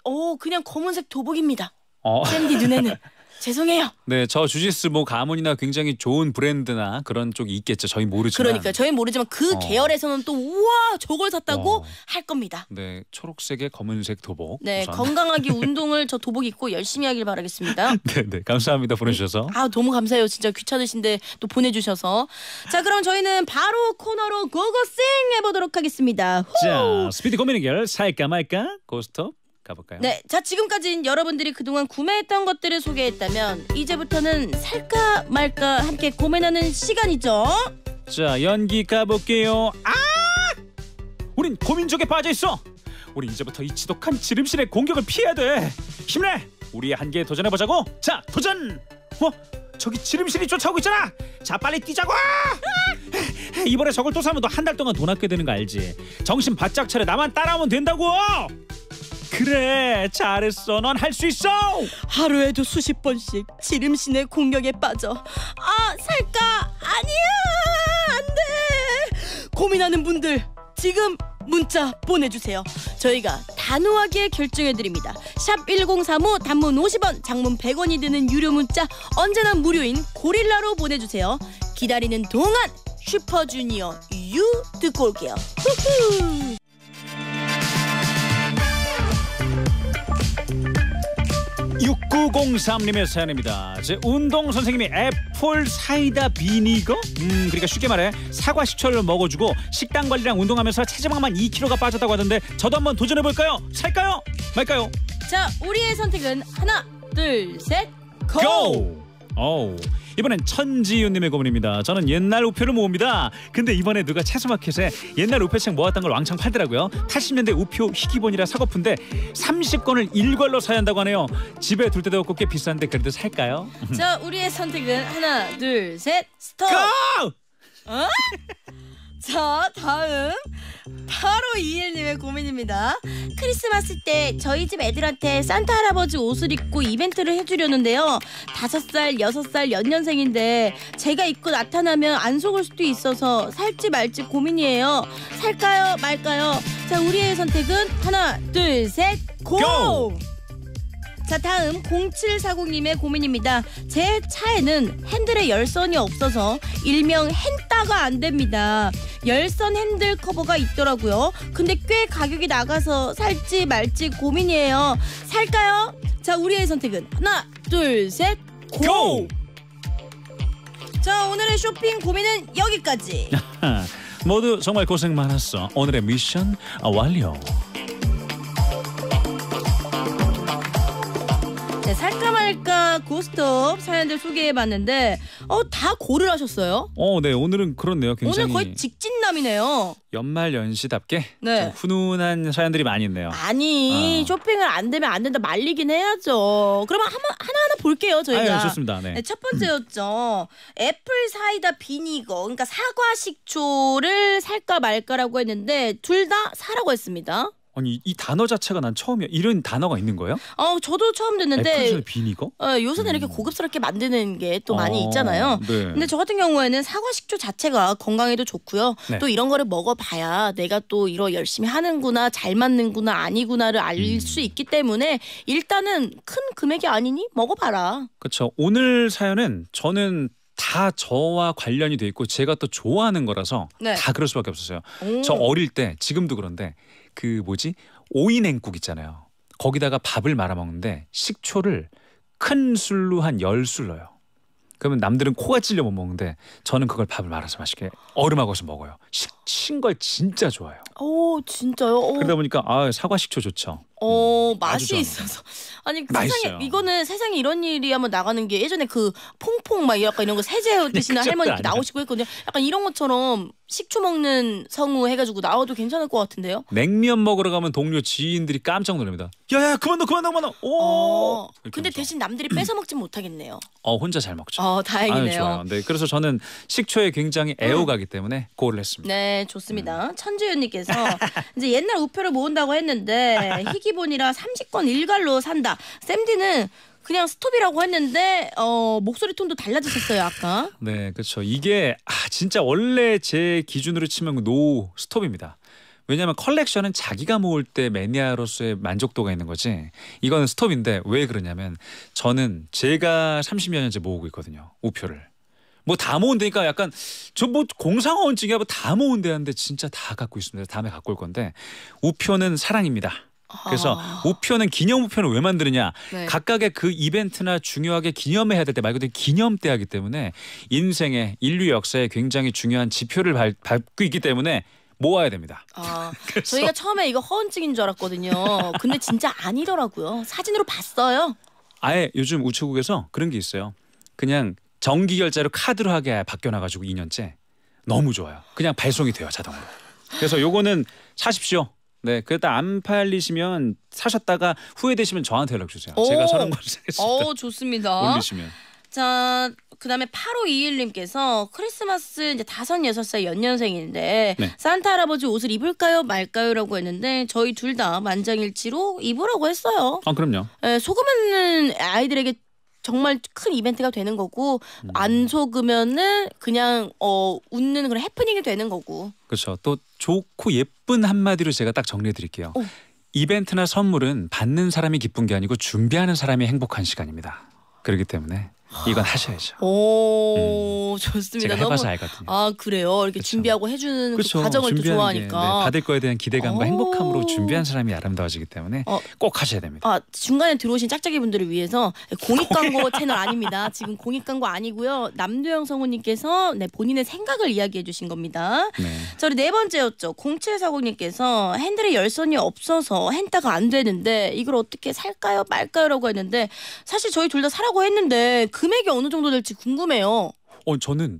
어 그냥 검은색 도복입니다. 어. 샌디 눈에는 죄송해요. 네, 저 주짓수 뭐 가문이나 굉장히 좋은 브랜드나 그런 쪽이 있겠죠. 저희 모르지만. 그러니까 저희 모르지만 그 어. 계열에서는 또 우와 저걸 샀다고 어. 할 겁니다. 네, 초록색에 검은색 도복. 네, 우선. 건강하게 운동을 저 도복 입고 열심히 하길 바라겠습니다. 네, 네, 감사합니다 보내주셔서. 네. 아, 너무 감사해요. 진짜 귀찮으신데 또 보내주셔서. 자, 그럼 저희는 바로 코너로 고고싱 해보도록 하겠습니다. 후! 자, 스피드 고민 해결 살까 말까 고스톱 가볼까요? 네, 자 지금까지는 여러분들이 그동안 구매했던 것들을 소개했다면 이제부터는 살까 말까 함께 고민하는 시간이죠. 자 연기 가볼게요. 아, 우린 고민족에 빠져 있어. 우리 이제부터 이 지독한 지름신의 공격을 피해야 돼. 힘내. 우리의 한계에 도전해 보자고. 자 도전. 어? 저기 지름신이 쫓아오고 있잖아. 자 빨리 뛰자고. 이번에 저걸 또 사면 너한달 동안 돈 아껴야 되는 거 알지? 정신 바짝 차려. 나만 따라오면 된다고. 그래 잘했어 넌 할 수 있어 하루에도 수십 번씩 지름신의 공격에 빠져 아 살까 아니야 안돼 고민하는 분들 지금 문자 보내주세요 저희가 단호하게 결정해드립니다 샵 1035 단문 50원 장문 100원이 드는 유료 문자 언제나 무료인 고릴라로 보내주세요 기다리는 동안 슈퍼주니어 유 듣고 올게요 후후 6903님의 사연입니다. 제 운동 선생님이 애플 사이다 비니거? 음, 그러니까 쉽게 말해 사과 식초를 먹어주고 식단 관리랑 운동하면서 체지방만 2kg가 빠졌다고 하던데 저도 한번 도전해볼까요? 살까요? 말까요? 자, 우리의 선택은 하나, 둘, 셋, 고! 고! 오. 이번엔 천지윤님의 고문입니다 저는 옛날 우표를 모읍니다. 근데 이번에 누가 채소마켓에 옛날 우표책 모았던 걸 왕창 팔더라고요. 80년대 우표 희귀본이라 사고픈데 30권을 일괄로 사야 한다고 하네요. 집에 둘 때도 없고 꽤 비싼데 그래도 살까요? 자, 우리의 선택은 하나, 둘, 셋, 스톱! 고! 어? 자, 다음 바로 이일님의 고민입니다. 크리스마스 때 저희 집 애들한테 산타 할아버지 옷을 입고 이벤트를 해주려는데요. 다섯 살, 여섯 살 연년생인데 제가 입고 나타나면 안 속을 수도 있어서 살지 말지 고민이에요. 살까요, 말까요? 자, 우리의 선택은 하나, 둘, 셋, 고! 고! 자, 다음 0740님의 고민입니다. 제 차에는 핸들에 열선이 없어서 일명 핸따가 안 됩니다. 열선 핸들 커버가 있더라고요. 근데 꽤 가격이 나가서 살지 말지 고민이에요. 살까요? 자, 우리의 선택은 하나, 둘, 셋, 고! 자, 오늘의 쇼핑 고민은 여기까지. 모두 정말 고생 많았어. 오늘의 미션 아, 완료. 네, 살까 말까 고스톱 사연들 소개해봤는데 어 다 고를 하셨어요? 어, 네 오늘은 그렇네요. 굉장히 오늘 거의 직진남이네요. 연말 연시답게 네. 좀 훈훈한 사연들이 많이 있네요. 아니 어. 쇼핑을 안 되면 안 된다 말리긴 해야죠. 그러면 한번 하나 하나 볼게요 저희가. 아, 좋습니다. 네. 네, 첫 번째였죠. 애플 사이다 비니거 그러니까 사과 식초를 살까 말까라고 했는데 둘 다 사라고 했습니다. 아니 이 단어 자체가 난 처음이야. 이런 단어가 있는 거예요? 어, 저도 처음 듣는데. 애플 비니거? 어, 요새는 이렇게 음. 고급스럽게 만드는 게 또 많이 어, 있잖아요. 네. 근데 저 같은 경우에는 사과 식초 자체가 건강에도 좋고요. 네. 또 이런 거를 먹어봐야 내가 또 이러 열심히 하는구나, 잘 맞는구나, 아니구나를 알수 음. 있기 때문에 일단은 큰 금액이 아니니 먹어봐라. 그렇죠. 오늘 사연은 저는 다 저와 관련이 돼 있고 제가 또 좋아하는 거라서 네. 다 그럴 수밖에 없었어요. 오. 저 어릴 때 지금도 그런데 그 뭐지 오이냉국 있잖아요. 거기다가 밥을 말아 먹는데 식초를 큰 술로 한 열 술 넣어요. 그러면 남들은 코가 찔려 못 먹는데 저는 그걸 밥을 말아서 맛있게 얼음하고서 먹어요. 식친 걸 진짜 좋아요. 오 진짜요? 오. 그러다 보니까 아 사과 식초 좋죠. 어 음, 맛이 있어서 아니 그 세상에 이거는 세상에 이런 일이 한번 나가는 게 예전에 그 퐁퐁 막 약간 이런 거 세제 네, 드시나그 할머니 나오시고 했거든요. 약간 이런 것처럼 식초 먹는 성우 해가지고 나와도 괜찮을 것 같은데요. 냉면 먹으러 가면 동료 지인들이 깜짝 놀랍니다. 야야 그만둬 그만둬 그만둬. 어, 근데 하면 대신 남들이 음. 뺏어 먹진 못하겠네요. 어 혼자 잘 먹죠. 어 다행이네요. 좋아요. 네 그래서 저는 식초에 굉장히 음. 애호가기 때문에 고를 했습니다. 네, 좋습니다. 음. 천주윤님께서 이제 옛날 우표를 모은다고 했는데 희귀본이라 30권 일갈로 산다. 샘디는 그냥 스톱이라고 했는데 어, 목소리 톤도 달라지셨어요 아까. 네, 그렇죠. 이게 아, 진짜 원래 제 기준으로 치면 노 스톱입니다. 왜냐하면 컬렉션은 자기가 모을 때 매니아로서의 만족도가 있는 거지 이거는 스톱인데 왜 그러냐면 저는 제가 30여 년째 모으고 있거든요 우표를 뭐 다 모은다니까 약간 저 뭐공상원증이야뭐다 모은대는데 진짜 다 갖고 있습니다 다음에 갖고 올 건데 우표는 사랑입니다 그래서 아. 우표는 기념 우표는 왜 만드느냐 네. 각각의 그 이벤트나 중요하게 기념해야 될 때말 그대로 기념 때하기 때문에 인생의 인류 역사에 굉장히 중요한 지표를 밟고 있기 때문에 모아야 됩니다. 아, 저희가 처음에 이거 허언증인 줄 알았거든요. 근데 진짜 아니더라고요. 사진으로 봤어요. 아예 요즘 우체국에서 그런 게 있어요. 그냥 정기 결제로 카드로 하게 바뀌어 나가지고 2년째 너무 좋아요. 그냥 발송이 돼요 자동으로. 그래서 요거는 사십시오. 네, 그랬다 안 팔리시면 사셨다가 후회되시면 저한테 연락 주세요. 오, 제가 사는 걸사겠습니다. 어, 좋습니다. 올리시면. 자, 그다음에 8521님께서 크리스마스 이제 다섯 살 연년생인데 네. 산타 할아버지 옷을 입을까요 말까요라고 했는데 저희 둘 다 만장일치로 입으라고 했어요. 아 그럼요. 에, 예, 속으면 아이들에게 정말 큰 이벤트가 되는 거고 음. 안 속으면은 그냥 어 웃는 그런 해프닝이 되는 거고. 그렇죠. 또 좋고 예쁜 한마디로 제가 딱 정리해 드릴게요. 어. 이벤트나 선물은 받는 사람이 기쁜 게 아니고 준비하는 사람이 행복한 시간입니다. 그렇기 때문에 이건 하셔야죠. 오 음. 좋습니다. 제가 해봐서 알거든요. 아 그래요. 이렇게 그쵸. 그렇죠. 준비하고 해주는 그그 그렇죠. 과정을 또 좋아하니까 게, 네, 받을 거에 대한 기대감과 행복함으로 준비한 사람이 아름다워지기 때문에 어. 꼭 하셔야 됩니다. 아 중간에 들어오신 짝짝이 분들을 위해서 공익 광고 채널 아닙니다. 지금 공익 광고 아니고요. 남도영 성우님께서 네, 본인의 생각을 이야기해주신 겁니다. 네. 저희 네 번째였죠. 0740님께서 핸들에 열선이 없어서 헨타가 안 되는데 이걸 어떻게 살까요 말까요라고 했는데 사실 저희 둘 다 사라고 했는데 그 금액이 어느 정도 될지 궁금해요. 어 저는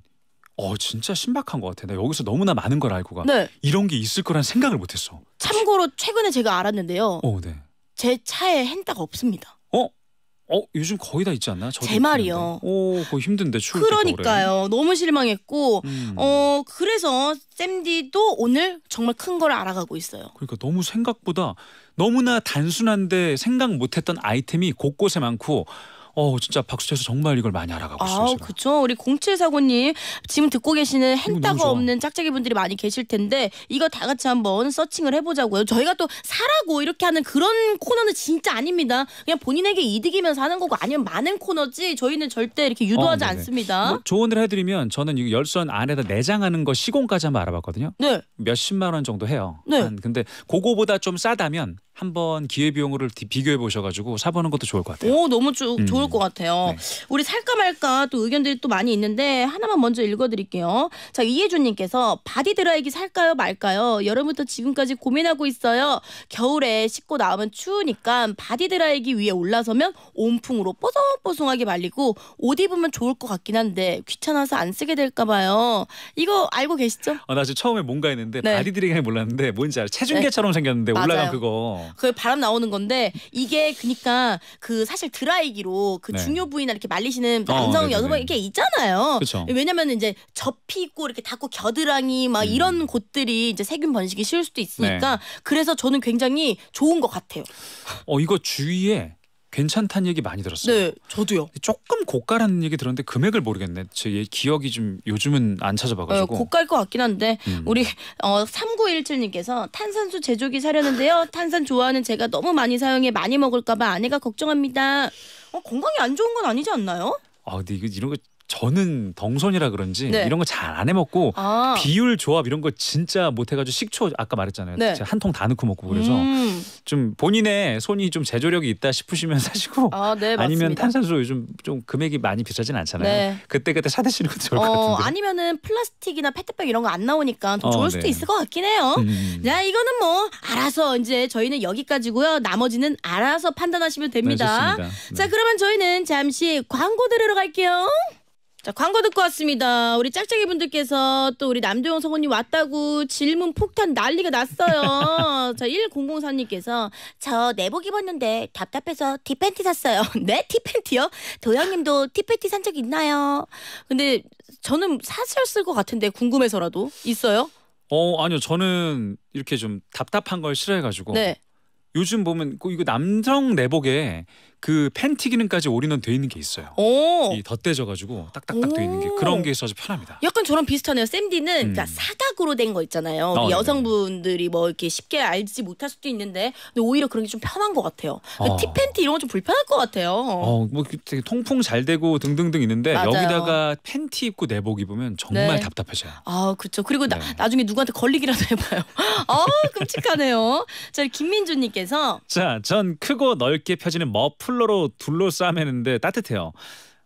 어 진짜 신박한 것 같아. 나 여기서 너무나 많은 걸 알고 가. 네. 이런 게 있을 거란 생각을 못했어. 참고로 최근에 제가 알았는데요. 어, 네. 제 차에 헨다가 없습니다. 어? 어 요즘 거의 다 있지 않나? 저도 제 말이요. 오, 거 힘든데 추 그러니까요. 너무 실망했고 음. 어 그래서 샌디도 오늘 정말 큰 걸 알아가고 있어요. 그러니까 너무 생각보다 너무나 단순한데 생각 못했던 아이템이 곳곳에 많고 어 진짜 박수쳐서 정말 이걸 많이 알아가고 있어요. 아, 그죠. 우리 0749님 지금 듣고 계시는 행따가 없는 짝짝이 분들이 많이 계실 텐데 이거 다 같이 한번 서칭을 해보자고요. 저희가 또 사라고 이렇게 하는 그런 코너는 진짜 아닙니다. 그냥 본인에게 이득이면서 는 거고 아니면 많은 코너지 저희는 절대 이렇게 유도하지 어, 않습니다. 뭐 조언을 해드리면 저는 이 열선 안에다 내장하는 거 시공까지 한번 알아봤거든요. 네. 몇십만 원 정도 해요. 네. 한, 근데 그거보다 좀 싸다면 한번 기회비용을 비교해 보셔가지고 사보는 것도 좋을 것 같아요. 오 너무 조, 음. 좋을 것 같아요. 네. 우리 살까 말까 또 의견들이 또 많이 있는데 하나만 먼저 읽어드릴게요. 자 이혜준님께서 바디 드라이기 살까요 말까요? 여름부터 지금까지 고민하고 있어요. 겨울에 씻고 나오면 추우니까 바디 드라이기 위에 올라서면 온풍으로 뽀송뽀송하게 말리고 옷 입으면 좋을 것 같긴 한데 귀찮아서 안 쓰게 될까 봐요. 이거 알고 계시죠? 아, 나 지금 처음에 뭔가 했는데 네. 바디 드라이기 몰랐는데 뭔지 알아. 요 네. 체중계처럼 네. 생겼는데 올라간 그거. 어. 그 바람 나오는 건데 이게 그니까 그 사실 드라이기로 그 네. 중요 부위나 이렇게 말리시는 남성 그 어, 여성 분 네, 네, 네. 이렇게 있잖아요. 왜냐면 이제 접히고 이렇게 닫고 겨드랑이 막 음. 이런 곳들이 이제 세균 번식이 쉬울 수도 있으니까 네. 그래서 저는 굉장히 좋은 것 같아요. 어 이거 주위에 괜찮다는 얘기 많이 들었어요. 네, 저도요. 조금 고가라는 얘기 들었는데 금액을 모르겠네. 제 기억이 좀 요즘은 안 어, 찾아봐가지고. 어, 고가일 것 같긴 한데 음. 우리 어, 3917님께서 탄산수 제조기 사려는데요. 탄산 좋아하는 제가 너무 많이 사용해 많이 먹을까봐 아내가 걱정합니다. 어, 건강에 안 좋은 건 아니지 않나요? 아 근데 이거 이런 거 저는 덩손이라 그런지 네. 이런 거 잘 안 해먹고 아. 비율 조합 이런 거 진짜 못해가지고 식초 아까 말했잖아요. 네. 한통 다 넣고 먹고 그래서 음. 좀 본인의 손이 좀 제조력이 있다 싶으시면 사시고 아, 네, 니면 탄산수 요즘 좀 금액이 많이 비싸진 않잖아요. 네. 그때 그때 사드시는 것도 좋을 어, 것 같은데. 아니면은 플라스틱이나 페트병 이런 거 안 나오니까 더 좋을 어, 수도 네. 있을 것 같긴 해요. 음, 음, 음. 자 이거는 뭐 알아서 이제 저희는 여기까지고요. 나머지는 알아서 판단하시면 됩니다. 네, 자 네. 그러면 저희는 잠시 광고 들으러 갈게요. 자, 광고 듣고 왔습니다. 우리 짝짝이 분들께서 또 우리 남도영 성우님 왔다고 질문 폭탄 난리가 났어요. 자, 1004님께서 저 내복 입었는데 답답해서 티팬티 샀어요. 네? 티팬티요? 도영님도 티팬티 산 적 있나요? 근데 저는 사셨을 것 같은데 궁금해서라도 있어요? 어, 아니요. 저는 이렇게 좀 답답한 걸 싫어해가지고 네. 요즘 보면 이거 남성 내복에 그 팬티 기능까지 올인원 돼 있는 게 있어요. 오. 이 덧대져가지고 딱딱딱 돼 있는 게 그런 게 있어서 편합니다. 약간 저랑 비슷하네요. 샌디는 그 사각으로 된 거 있잖아요. 어, 네, 여성분들이 뭐 이렇게 쉽게 알지 못할 수도 있는데 근데 오히려 그런 게 좀 편한 것 같아요. 그 어. 티 팬티 이런 건 좀 불편할 것 같아요. 어, 뭐 그 되게 통풍 잘 되고 등등등 있는데 맞아요. 여기다가 팬티 입고 내복 입으면 정말 네. 답답해져요. 아 그렇죠. 그리고 네. 나, 중에 누구한테 걸리기라도 해봐요. 아 끔찍하네요. 자 김민주님께서 자 전 크고 넓게 펴지는 머플 쿨러로 둘러싸매는데 따뜻해요.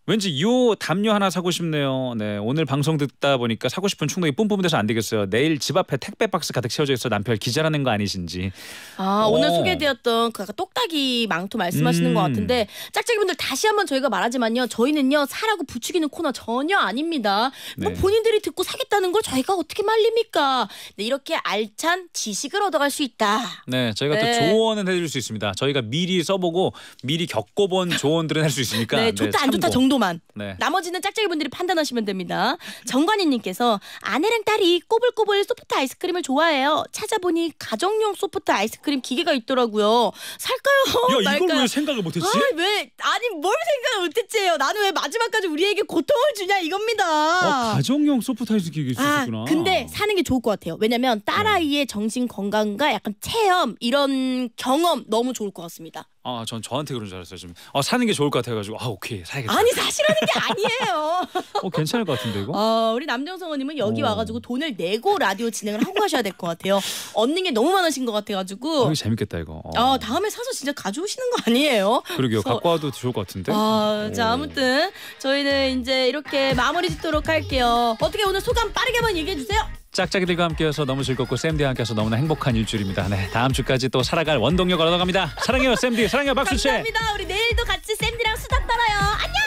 왠지 요 담요 하나 사고 싶네요. 네, 오늘 방송 듣다 보니까 사고 싶은 충동이 뿜뿜 돼서 안 되겠어요. 내일 집 앞에 택배 박스 가득 채워져 있어 남편 기절하는 거 아니신지. 아, 오. 늘 어. 소개되었던 그 똑딱이 망토 말씀하시는 음. 것 같은데 짝짝이분들 다시 한번 저희가 말하지만요. 저희는요. 사라고 부추기는 코너 전혀 아닙니다. 뭐 네. 본인들이 듣고 사겠다는 걸 저희가 어떻게 말립니까? 네, 이렇게 알찬 지식을 얻어갈 수 있다. 네, 저희가 네. 또 조언은 해드릴 수 있습니다. 저희가 미리 써보고 미리 겪어본 조언들은 할 수 있으니까. 네, 네, 좋다 안 좋다 정도 정도만. 네. 나머지는 짝짝이 분들이 판단하시면 됩니다. 정관이님께서 아내랑 딸이 꼬불꼬불 소프트 아이스크림을 좋아해요. 찾아보니 가정용 소프트 아이스크림 기계가 있더라고요. 살까요? 야 말까요? 이걸 왜 생각을 못했지? 아, 왜 아니 뭘 생각을 못했지 나는 왜 마지막까지 우리에게 고통을 주냐 이겁니다. 어, 가정용 소프트 아이스크림이 아, 있었구나. 아, 근데 사는 게 좋을 것 같아요. 왜냐면 딸아이의 정신 건강과 약간 체험 이런 경험 너무 좋을 것 같습니다. 아, 전 저한테 그런 줄 알았어요. 지금 아, 사는 게 좋을 것 같아가지고 아, 오케이 사야겠다. 아니 사시라는 게 아니에요. 어, 괜찮을 것 같은데 이거? 어, 우리 남정성호님은 여기 오. 어. 와가지고 돈을 내고 라디오 진행을 하고 가셔야 될 것 같아요. 얻는 게 너무 많으신 것 같아가지고. 어, 이거 재밌겠다 이거. 어. 아, 다음에 사서 진짜 가져오시는 거 아니에요? 그러게요. 그래서... 갖고 와도 좋을 것 같은데. 아, 자 아무튼 저희는 이제 이렇게 마무리 짓도록 할게요. 어떻게 오늘 소감 빠르게만 얘기해 주세요. 짝짝이들과 함께해서 너무 즐겁고 샘디와 함께해서 너무나 행복한 일주일입니다. 네, 다음 주까지 또 살아갈 원동력 얻어갑니다. 사랑해요 샘디 사랑해요 박수채. 감사합니다. 우리 내일도 같이 샘디랑 수다 떨어요. 안녕.